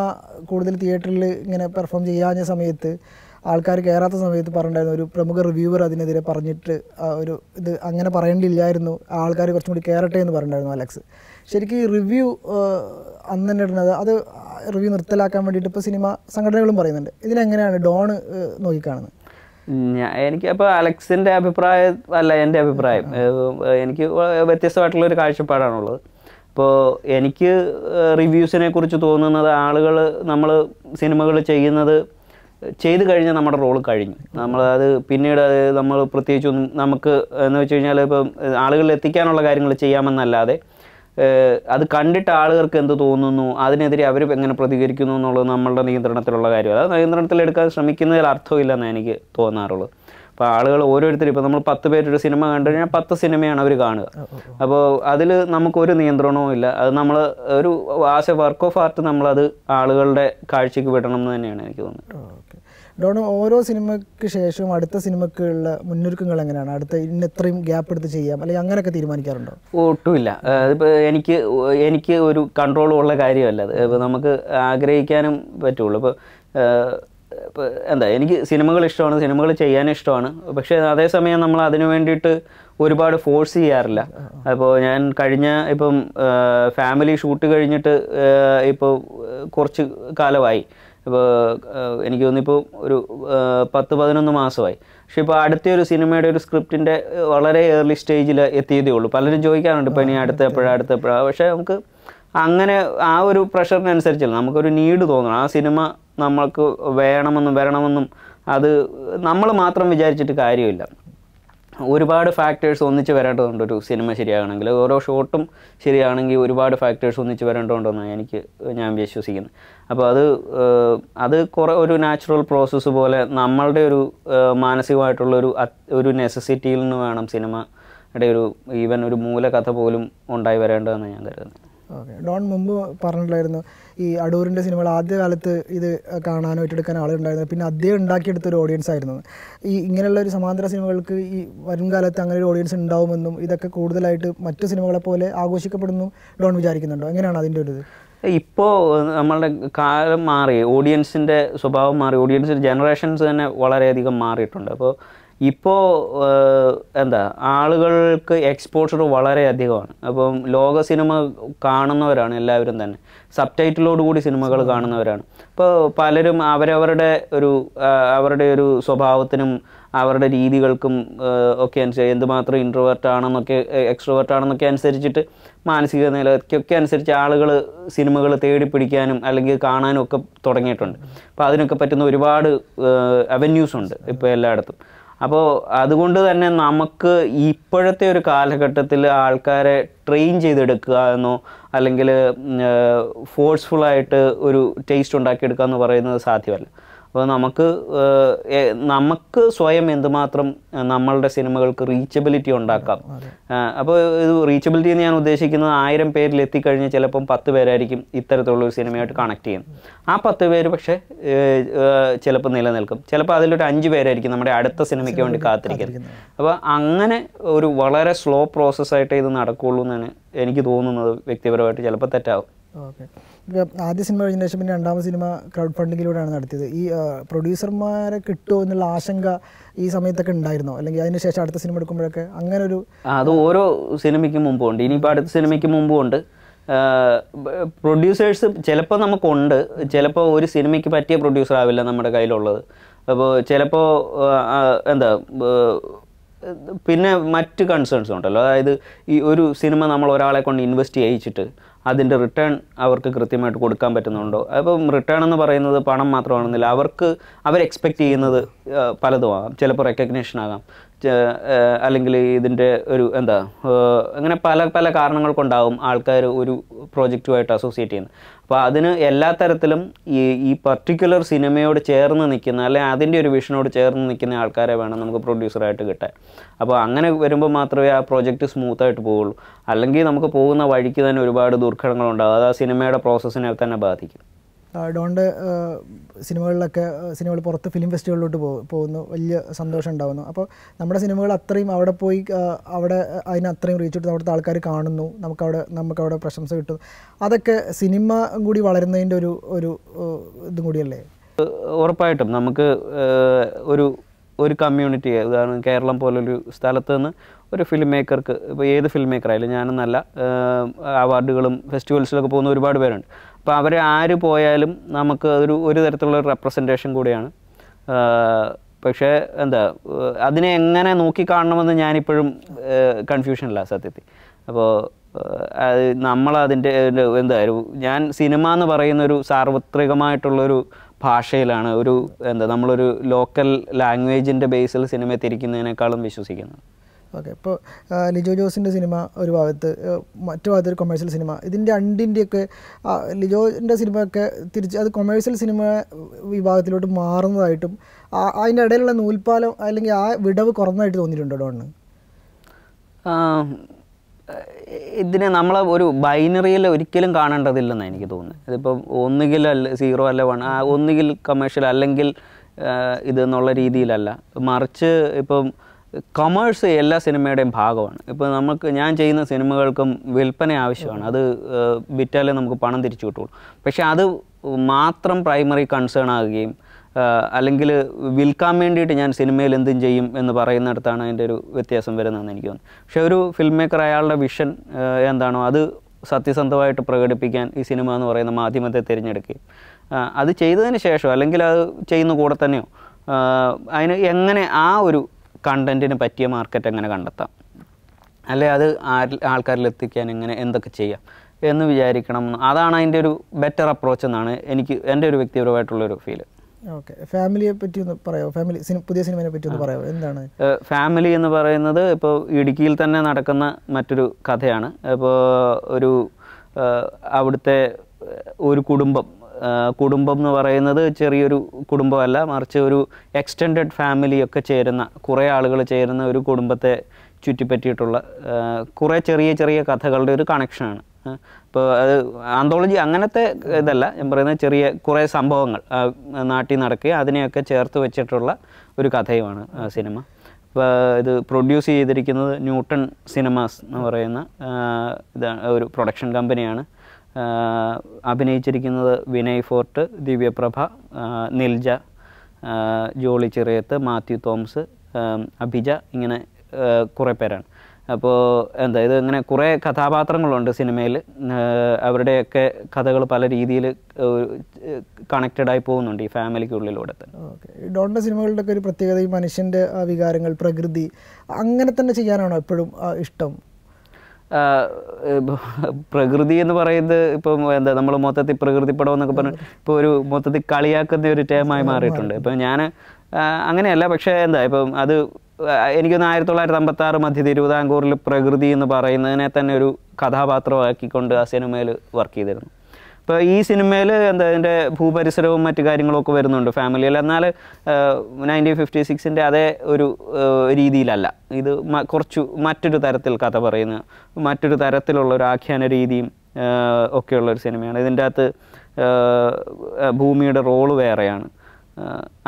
കൂടുതൽ തിയേറ്ററിൽ ഇങ്ങനെ പെർഫോം ചെയ്യാഞ്ഞ സമയത്ത് ആൾക്കാർ കയറാത്ത സമയത്ത് പറഞ്ഞിട്ടുണ്ടായിരുന്നു ഒരു പ്രമുഖ റിവ്യൂവർ അതിനെതിരെ പറഞ്ഞിട്ട് ഒരു ഇത് അങ്ങനെ പറയേണ്ടിയില്ലായിരുന്നു ആൾക്കാർ കുറച്ചും കൂടി കയറട്ടെ എന്ന് പറഞ്ഞിട്ടുണ്ടായിരുന്നു അലക്സ് ശരിക്കും ഈ റിവ്യൂ അന്ന് തന്നെ ഇടുന്നത് അത് റിവ്യൂ നിർത്തലാക്കാൻ വേണ്ടിയിട്ട് ഇപ്പോൾ സിനിമ സംഘടനകളും പറയുന്നുണ്ട് ഇതിനെങ്ങനെയാണ് ഡോണ് നോക്കിക്കാണുന്നത് എനിക്ക് അപ്പോൾ അലക്സിൻ്റെ അഭിപ്രായം അല്ല എൻ്റെ അഭിപ്രായം എനിക്ക് വ്യത്യസ്തമായിട്ടുള്ളൊരു ഒരു കാഴ്ചപ്പാടാണുള്ളത് അപ്പോൾ എനിക്ക് റിവ്യൂസിനെ കുറിച്ച് തോന്നുന്നത് ആളുകൾ നമ്മൾ സിനിമകൾ ചെയ്യുന്നത് ചെയ്തു കഴിഞ്ഞാൽ നമ്മുടെ റോൾ കഴിഞ്ഞു നമ്മൾ പിന്നീട് അത് നമ്മൾ പ്രത്യേകിച്ചൊന്നും നമുക്ക് എന്ന് വെച്ച് കഴിഞ്ഞാൽ ഇപ്പം ആളുകളിൽ എത്തിക്കാനുള്ള കാര്യങ്ങൾ ചെയ്യാമെന്നല്ലാതെ അത് കണ്ടിട്ട് ആളുകൾക്ക് എന്ത് തോന്നുന്നു അതിനെതിരെ അവർ എങ്ങനെ പ്രതികരിക്കുന്നു എന്നുള്ളത് നമ്മളുടെ നിയന്ത്രണത്തിലുള്ള കാര്യമാണ് അത് നിയന്ത്രണത്തിലെടുക്കാൻ ശ്രമിക്കുന്നതിൽ എന്നാണ് എനിക്ക് തോന്നാറുള്ളൂ അപ്പോൾ ആളുകൾ ഓരോരുത്തർ ഇപ്പോൾ നമ്മൾ പത്ത് പേരൊരു സിനിമ കണ്ടു കഴിഞ്ഞാൽ പത്ത് സിനിമയാണ് അവർ കാണുക അപ്പോൾ അതിൽ നമുക്കൊരു നിയന്ത്രണവും ഇല്ല അത് നമ്മൾ ഒരു ആശ വർക്ക് ഓഫ് ആർട്ട് നമ്മളത് ആളുകളുടെ കാഴ്ചയ്ക്ക് വിടണം എന്ന് തന്നെയാണ് എനിക്ക് തോന്നുന്നത് ഡോണ് ഓരോ സിനിമയ്ക്ക് ശേഷവും അടുത്ത സിനിമയ്ക്കുള്ള മുന്നൊരുക്കങ്ങൾ എങ്ങനെയാണ് അടുത്ത ഇന്ന് ഇത്രയും ഗ്യാപ്പ് എടുത്ത് ചെയ്യാം അല്ലെങ്കിൽ അങ്ങനെയൊക്കെ തീരുമാനിക്കാറുണ്ടോ ഒട്ടുമില്ല അതിപ്പോൾ എനിക്ക് എനിക്ക് ഒരു കൺട്രോളും ഉള്ള കാര്യമല്ല അത് ഇപ്പോൾ നമുക്ക് ആഗ്രഹിക്കാനും പറ്റുള്ളൂ ഇപ്പോൾ ഇപ്പോൾ എന്താ എനിക്ക് സിനിമകൾ ഇഷ്ടമാണ് സിനിമകൾ ചെയ്യാൻ ഇഷ്ടമാണ് പക്ഷേ അതേസമയം നമ്മൾ അതിനു വേണ്ടിയിട്ട് ഒരുപാട് ഫോഴ്സ് ചെയ്യാറില്ല അപ്പോൾ ഞാൻ കഴിഞ്ഞ ഇപ്പം ഫാമിലി ഷൂട്ട് കഴിഞ്ഞിട്ട് ഇപ്പോൾ കുറച്ച് കാലമായി ഇപ്പോൾ എനിക്ക് തോന്നിപ്പോൾ ഒരു പത്ത് പതിനൊന്ന് മാസമായി പക്ഷെ ഇപ്പോൾ അടുത്ത ഒരു സിനിമയുടെ ഒരു സ്ക്രിപ്റ്റിൻ്റെ വളരെ ഏർലി സ്റ്റേജിൽ എത്തിയതേ ഉള്ളൂ പലരും ചോദിക്കാറുണ്ട് ഇപ്പം ഇനി അടുത്ത എപ്പോഴാണ് അടുത്ത എപ്പോഴാണ് പക്ഷേ നമുക്ക് അങ്ങനെ ആ ഒരു പ്രഷറിനനുസരിച്ചല്ല നമുക്കൊരു നീട് തോന്നണം ആ സിനിമ നമ്മൾക്ക് വേണമെന്നും വരണമെന്നും അത് നമ്മൾ മാത്രം വിചാരിച്ചിട്ട് കാര്യമില്ല ഒരുപാട് ഫാക്ടേഴ്സ് ഒന്നിച്ച് വരേണ്ടതുണ്ട് ഒരു സിനിമ ശരിയാകണമെങ്കിൽ ഓരോ ഷോട്ടും ശരിയാണെങ്കിൽ ഒരുപാട് ഫാക്ടേഴ്സ് ഒന്നിച്ച് വരേണ്ടതുണ്ടെന്നാണ് എനിക്ക് ഞാൻ വിശ്വസിക്കുന്നത് അപ്പോൾ അത് അത് കുറേ ഒരു നാച്ചുറൽ പ്രോസസ്സ് പോലെ നമ്മളുടെ ഒരു മാനസികമായിട്ടുള്ളൊരു ഒരു നെസസിറ്റിയിൽ നിന്ന് വേണം സിനിമയുടെ ഒരു ഈവൻ ഒരു മൂലകഥ പോലും ഉണ്ടായി വരേണ്ടതെന്ന് ഞാൻ കരുതുന്നത് ഓക്കെ ഡോൺ മുമ്പ് പറഞ്ഞിട്ടുണ്ടായിരുന്നു ഈ അടൂരിൻ്റെ സിനിമകൾ ആദ്യ കാലത്ത് ഇത് കാണാനോ ഏറ്റെടുക്കാനോ ആളുണ്ടായിരുന്നത് പിന്നെ അദ്ദേഹം ഉണ്ടാക്കിയെടുത്ത ഒരു ഓഡിയൻസ് ആയിരുന്നു ഈ ഇങ്ങനെയുള്ള ഒരു സമാന്തര സിനിമകൾക്ക് ഈ വരും കാലത്ത് അങ്ങനെ ഒരു ഓഡിയൻസ് ഉണ്ടാവുമെന്നും ഇതൊക്കെ കൂടുതലായിട്ട് മറ്റു സിനിമകളെ പോലെ ആഘോഷിക്കപ്പെടുന്നു ഡോൺ വിചാരിക്കുന്നുണ്ടോ എങ്ങനെയാണ് അതിൻ്റെ ഒരു ഇത് ഇപ്പോൾ നമ്മളുടെ കാലം മാറി ഓഡിയൻസിൻ്റെ സ്വഭാവം മാറി ഓഡിയൻസിൻ്റെ ജനറേഷൻസ് തന്നെ വളരെയധികം മാറിയിട്ടുണ്ട് അപ്പോൾ ഇപ്പോൾ എന്താ ആളുകൾക്ക് എക്സ്പോഷർ വളരെ അധികമാണ് അപ്പം ലോക സിനിമ കാണുന്നവരാണ് എല്ലാവരും തന്നെ സബ് ടൈറ്റിലോട് കൂടി സിനിമകൾ കാണുന്നവരാണ് അപ്പോൾ പലരും അവരവരുടെ ഒരു അവരുടെ ഒരു സ്വഭാവത്തിനും അവരുടെ രീതികൾക്കും ഒക്കെ അനുസരിച്ച് എന്തുമാത്രം ഇൻട്രോവേർട്ട് ആണെന്നൊക്കെ എക്സ്ട്രോവേർട്ട് ആണെന്നൊക്കെ അനുസരിച്ചിട്ട് മാനസിക നിലയ്ക്കൊക്കെ അനുസരിച്ച് ആളുകൾ സിനിമകൾ തേടി പിടിക്കാനും അല്ലെങ്കിൽ കാണാനും ഒക്കെ തുടങ്ങിയിട്ടുണ്ട് അപ്പോൾ അതിനൊക്കെ പറ്റുന്ന ഒരുപാട് അവന്യൂസ് ഉണ്ട് ഇപ്പോൾ എല്ലായിടത്തും അപ്പോൾ അതുകൊണ്ട് തന്നെ നമുക്ക് ഇപ്പോഴത്തെ ഒരു കാലഘട്ടത്തിൽ ആൾക്കാരെ ട്രെയിൻ ചെയ്തെടുക്കുക എന്നോ അല്ലെങ്കിൽ ഫോഴ്സ്ഫുള്ളായിട്ട് ഒരു ടേസ്റ്റ് ഉണ്ടാക്കിയെടുക്കുക എന്ന് പറയുന്നത് സാധ്യമല്ല അപ്പോൾ നമുക്ക് നമുക്ക് സ്വയം എന്തുമാത്രം നമ്മളുടെ സിനിമകൾക്ക് റീച്ചബിലിറ്റി ഉണ്ടാക്കാം അപ്പോൾ ഇത് റീച്ചബിലിറ്റി എന്ന് ഞാൻ ഉദ്ദേശിക്കുന്നത് ആയിരം പേരിൽ എത്തിക്കഴിഞ്ഞ് ചിലപ്പം പത്ത് പേരായിരിക്കും ഇത്തരത്തിലുള്ള ഒരു സിനിമയായിട്ട് കണക്ട് ചെയ്യുന്നത് ആ പത്ത് പേര് പക്ഷേ ചിലപ്പോൾ നിലനിൽക്കും ചിലപ്പോൾ അതിലൊരു അഞ്ച് പേരായിരിക്കും നമ്മുടെ അടുത്ത സിനിമയ്ക്ക് വേണ്ടി കാത്തിരിക്കുന്നത് അപ്പോൾ അങ്ങനെ ഒരു വളരെ സ്ലോ പ്രോസസ്സായിട്ടേ ഇത് നടക്കുകയുള്ളൂ എന്നാണ് എനിക്ക് തോന്നുന്നത് വ്യക്തിപരമായിട്ട് ചിലപ്പോൾ തെറ്റാവും ഓക്കെ ആദ്യ സിനിമ കഴിഞ്ഞ ശേഷം പിന്നെ രണ്ടാമത് സിനിമ ക്രൗഡ് ഫണ്ടിങ്ങിലൂടെയാണ് നടത്തിയത് ഈ പ്രൊഡ്യൂസർമാരെ കിട്ടുമോ എന്നുള്ള ആശങ്ക ഈ സമയത്തൊക്കെ ഉണ്ടായിരുന്നോ അല്ലെങ്കിൽ അതിന് ശേഷം അടുത്ത സിനിമ എടുക്കുമ്പോഴൊക്കെ അങ്ങനെ ഒരു അത് ഓരോ സിനിമയ്ക്ക് മുമ്പും ഉണ്ട് ഇനിയിപ്പോൾ അടുത്ത സിനിമയ്ക്ക് മുമ്പും ഉണ്ട് പ്രൊഡ്യൂസേഴ്സ് ചിലപ്പോൾ നമുക്കുണ്ട് ചിലപ്പോൾ ഒരു സിനിമയ്ക്ക് പറ്റിയ പ്രൊഡ്യൂസർ ആവില്ല നമ്മുടെ കയ്യിലുള്ളത് അപ്പോൾ ചിലപ്പോൾ എന്താ പിന്നെ മറ്റ് കൺസേൺസ് ഉണ്ടല്ലോ അതായത് ഈ ഒരു സിനിമ നമ്മൾ ഒരാളെ കൊണ്ട് ഇൻവെസ്റ്റ് ചെയ്യിച്ചിട്ട് അതിൻ്റെ റിട്ടേൺ അവർക്ക് കൃത്യമായിട്ട് കൊടുക്കാൻ പറ്റുന്നുണ്ടോ അപ്പം റിട്ടേൺ എന്ന് പറയുന്നത് പണം മാത്രമാണെന്നില്ല അവർക്ക് അവർ എക്സ്പെക്റ്റ് ചെയ്യുന്നത് പലതുമാകാം ചിലപ്പോൾ റെക്കഗ്നേഷൻ ആകാം അല്ലെങ്കിൽ ഇതിൻ്റെ ഒരു എന്താ അങ്ങനെ പല പല കാരണങ്ങൾ കൊണ്ടാവും ആൾക്കാർ ഒരു പ്രോജക്റ്റുമായിട്ട് അസോസിയേറ്റ് ചെയ്യുന്നത് അപ്പോൾ അതിന് എല്ലാ തരത്തിലും ഈ ഈ പർട്ടിക്കുലർ സിനിമയോട് ചേർന്ന് നിൽക്കുന്ന അല്ലെങ്കിൽ അതിൻ്റെ ഒരു വിഷനോട് ചേർന്ന് നിൽക്കുന്ന ആൾക്കാരെ വേണം നമുക്ക് പ്രൊഡ്യൂസറായിട്ട് കിട്ടാൻ അപ്പോൾ അങ്ങനെ വരുമ്പോൾ മാത്രമേ ആ പ്രോജക്റ്റ് സ്മൂത്തായിട്ട് പോവുള്ളൂ അല്ലെങ്കിൽ നമുക്ക് പോകുന്ന വഴിക്ക് തന്നെ ഒരുപാട് ദുർഘടങ്ങളുണ്ടാകും അത് ആ സിനിമയുടെ പ്രോസസ്സിനെ തന്നെ ബാധിക്കും ഡോണ്ട് സിനിമകളിലൊക്കെ സിനിമകൾ പുറത്ത് ഫിലിം ഫെസ്റ്റിവലിലോട്ട് പോകുന്നു വലിയ സന്തോഷം ഉണ്ടാകുന്നു അപ്പോൾ നമ്മുടെ സിനിമകൾ അത്രയും അവിടെ പോയി അവിടെ അതിന് അത്രയും റീച്ച് കിട്ടുന്നു അവിടുത്തെ ആൾക്കാർ കാണുന്നു നമുക്കവിടെ നമുക്കവിടെ പ്രശംസ കിട്ടും അതൊക്കെ സിനിമ കൂടി വളരുന്നതിൻ്റെ ഒരു ഒരു ഇതും കൂടിയല്ലേ ഉറപ്പായിട്ടും നമുക്ക് ഒരു ഒരു കമ്മ്യൂണിറ്റിയെ ഉദാഹരണം കേരളം പോലൊരു സ്ഥലത്ത് നിന്ന് ഒരു ഫിലിം മേക്കർക്ക് ഇപ്പോൾ ഏത് ഫിലിം മേക്കർ ആയാലും ഞാനെന്നല്ല അവാർഡുകളും ഫെസ്റ്റിവൽസിലൊക്കെ പോകുന്ന ഒരുപാട് പേരുണ്ട് അപ്പോൾ അവർ ആര് പോയാലും നമുക്ക് ഒരു ഒരു തരത്തിലുള്ള റെപ്രസെൻറ്റേഷൻ കൂടിയാണ് പക്ഷേ എന്താ അതിനെ എങ്ങനെ നോക്കിക്കാണണമെന്ന് ഞാനിപ്പോഴും കൺഫ്യൂഷനില്ല സത്യത്തിൽ അപ്പോൾ അത് നമ്മളതിൻ്റെ എന്താ ഞാൻ സിനിമ എന്ന് പറയുന്നൊരു സാർവത്രികമായിട്ടുള്ളൊരു ഭാഷയിലാണ് ഒരു എന്താ നമ്മളൊരു ലോക്കൽ ലാംഗ്വേജിൻ്റെ ബേസിൽ സിനിമയെ തിരിക്കുന്നതിനേക്കാളും വിശ്വസിക്കുന്നത് ഓക്കെ ഇപ്പോൾ ലിജോ ജോസിൻ്റെ സിനിമ ഒരു ഭാഗത്ത് മറ്റു ഭാഗത്ത് ഒരു കൊമേഴ്സ്യൽ സിനിമ ഇതിൻ്റെ രണ്ടിൻ്റെയൊക്കെ ലിജോൻ്റെ സിനിമയൊക്കെ തിരിച്ച് അത് കൊമേഴ്സ്യൽ സിനിമ വിഭാഗത്തിലോട്ട് മാറുന്നതായിട്ടും അതിൻ്റെ ഇടയിലുള്ള നൂൽപ്പാലം അല്ലെങ്കിൽ ആ വിടവ് കുറഞ്ഞതായിട്ട് തോന്നിയിട്ടുണ്ടോ ഡോണ് ഇതിനെ നമ്മൾ ഒരു ബൈനറിയിൽ ഒരിക്കലും കാണേണ്ടതില്ലെന്നാണ് എനിക്ക് തോന്നുന്നത് ഇതിപ്പോൾ ഒന്നുകിൽ അല്ല സീറോ അല്ല വൺ ഒന്നുകിൽ കമേഴ്ഷ്യൽ അല്ലെങ്കിൽ ഇതെന്നുള്ള രീതിയിലല്ല മറിച്ച് ഇപ്പം കൊമേഴ്സ് എല്ലാ സിനിമയുടെയും ഭാഗമാണ് ഇപ്പോൾ നമുക്ക് ഞാൻ ചെയ്യുന്ന സിനിമകൾക്കും വിൽപ്പന ആവശ്യമാണ് അത് വിറ്റാലേ നമുക്ക് പണം തിരിച്ചു കിട്ടുള്ളൂ പക്ഷേ അത് മാത്രം പ്രൈമറി കൺസേൺ ആകുകയും അല്ലെങ്കിൽ വിൽക്കാൻ വേണ്ടിയിട്ട് ഞാൻ സിനിമയിൽ എന്തും ചെയ്യും എന്ന് പറയുന്നിടത്താണ് അതിൻ്റെ ഒരു വ്യത്യാസം വരുന്നതെന്ന് എനിക്ക് തോന്നുന്നു പക്ഷേ ഒരു ഫിൽം മേക്കർ അയാളുടെ വിഷൻ എന്താണോ അത് സത്യസന്ധമായിട്ട് പ്രകടിപ്പിക്കാൻ ഈ സിനിമ എന്ന് പറയുന്ന മാധ്യമത്തെ തിരഞ്ഞെടുക്കുകയും അത് ചെയ്തതിന് ശേഷം അല്ലെങ്കിൽ അത് ചെയ്യുന്ന കൂടെ തന്നെയോ അതിന് എങ്ങനെ ആ ഒരു കണ്ടൻറ്റിന് പറ്റിയ മാർക്കറ്റ് എങ്ങനെ കണ്ടെത്താം അല്ലെ അത് ആൾക്കാരിൽ എത്തിക്കാൻ എങ്ങനെ എന്തൊക്കെ ചെയ്യാം എന്ന് വിചാരിക്കണം അതാണ് അതിൻ്റെ ഒരു ബെറ്റർ അപ്രോച്ച് എന്നാണ് എനിക്ക് എൻ്റെ ഒരു വ്യക്തിപരമായിട്ടുള്ളൊരു ഫീല് ഓക്കെ ഫാമിലിയെ പറ്റി ഒന്ന് പറയാമോ ഫാമിലി പുതിയ സിനിമയെ പറ്റി ഒന്ന് പറയാമോ എന്താണ് ഫാമിലി എന്ന് പറയുന്നത് ഇപ്പോൾ ഇടുക്കിയിൽ തന്നെ നടക്കുന്ന മറ്റൊരു കഥയാണ് ഇപ്പോൾ ഒരു അവിടുത്തെ ഒരു കുടുംബം കുടുംബം എന്ന് പറയുന്നത് ചെറിയൊരു കുടുംബമല്ല മറിച്ച് ഒരു എക്സ്റ്റെൻഡഡ് ഫാമിലിയൊക്കെ ചേരുന്ന കുറേ ആളുകൾ ചേരുന്ന ഒരു കുടുംബത്തെ ചുറ്റിപ്പറ്റിയിട്ടുള്ള കുറേ ചെറിയ ചെറിയ കഥകളുടെ ഒരു കണക്ഷനാണ് ഇപ്പോൾ അത് ആന്തോളജി അങ്ങനത്തെ ഇതല്ല ഞാൻ പറയുന്നത് ചെറിയ കുറേ സംഭവങ്ങൾ നാട്ടിൽ നടക്കുകയും അതിനെയൊക്കെ ചേർത്ത് വെച്ചിട്ടുള്ള ഒരു കഥയുമാണ് സിനിമ ഇപ്പോൾ ഇത് പ്രൊഡ്യൂസ് ചെയ്തിരിക്കുന്നത് ന്യൂട്ടൺ സിനിമാസ് എന്ന് പറയുന്ന ഇതാണ് ഒരു പ്രൊഡക്ഷൻ കമ്പനിയാണ് അഭിനയിച്ചിരിക്കുന്നത് വിനയ് ഫോർട്ട് ദിവ്യപ്രഭ നിൽജ ജോളി ചെറിയത്ത് മാത്യു തോമസ് അഭിജ ഇങ്ങനെ കുറേ പേരാണ് അപ്പോൾ എന്താ ഇത് ഇങ്ങനെ കുറേ കഥാപാത്രങ്ങളുണ്ട് സിനിമയിൽ അവരുടെയൊക്കെ കഥകൾ പല രീതിയിൽ കണക്റ്റഡായി പോകുന്നുണ്ട് ഈ ഫാമിലിക്കുള്ളിലൂടെ തന്നെ ഓക്കെ ഡോണിൻ്റെ സിനിമകളുടെയൊക്കെ ഒരു പ്രത്യേകത ഈ മനുഷ്യൻ്റെ വികാരങ്ങൾ പ്രകൃതി അങ്ങനെ തന്നെ ചെയ്യാനാണോ എപ്പോഴും ഇഷ്ടം പ്രകൃതി എന്ന് പറയുന്നത് ഇപ്പം എന്താ നമ്മൾ മൊത്തത്തിൽ പ്രകൃതി പടം എന്നൊക്കെ പറഞ്ഞു ഇപ്പോൾ ഒരു മൊത്തത്തിൽ കളിയാക്കുന്ന ഒരു ടേമായി മാറിയിട്ടുണ്ട് ഇപ്പം ഞാൻ അങ്ങനെയല്ല പക്ഷേ എന്താ ഇപ്പം അത് എനിക്കൊന്ന് ആയിരത്തി തൊള്ളായിരത്തി അമ്പത്തി ആറ് മധ്യ തിരുവിതാംകൂറിൽ പ്രകൃതി എന്ന് പറയുന്നതിനെ തന്നെ ഒരു കഥാപാത്രമാക്കിക്കൊണ്ട് ആ സിനിമയിൽ വർക്ക് ചെയ്തിരുന്നു ഇപ്പോൾ ഈ സിനിമയിൽ എന്താ അതിൻ്റെ ഭൂപരിസരവും മറ്റു കാര്യങ്ങളൊക്കെ വരുന്നുണ്ട് ഫാമിലിയിൽ എന്നാൽ നയൻറ്റീൻ ഫിഫ്റ്റി സിക്സിൻ്റെ അതേ ഒരു രീതിയിലല്ല ഇത് കുറച്ചു മറ്റൊരു തരത്തിൽ കഥ പറയുന്ന മറ്റൊരു തരത്തിലുള്ള ഒരു ആഖ്യാന രീതിയും ഒക്കെയുള്ള ഒരു സിനിമയാണ് ഇതിൻ്റെ അകത്ത് ഭൂമിയുടെ റോള് വേറെയാണ്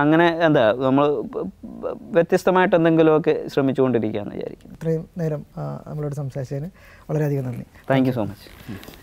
അങ്ങനെ എന്താ നമ്മൾ വ്യത്യസ്തമായിട്ട് എന്തെങ്കിലുമൊക്കെ ശ്രമിച്ചുകൊണ്ടിരിക്കുകയെന്ന് വിചാരിക്കും ഇത്രയും നേരം നമ്മളോട് സംസാരിച്ചതിന് വളരെയധികം നന്ദി താങ്ക് യു സോ മച്ച്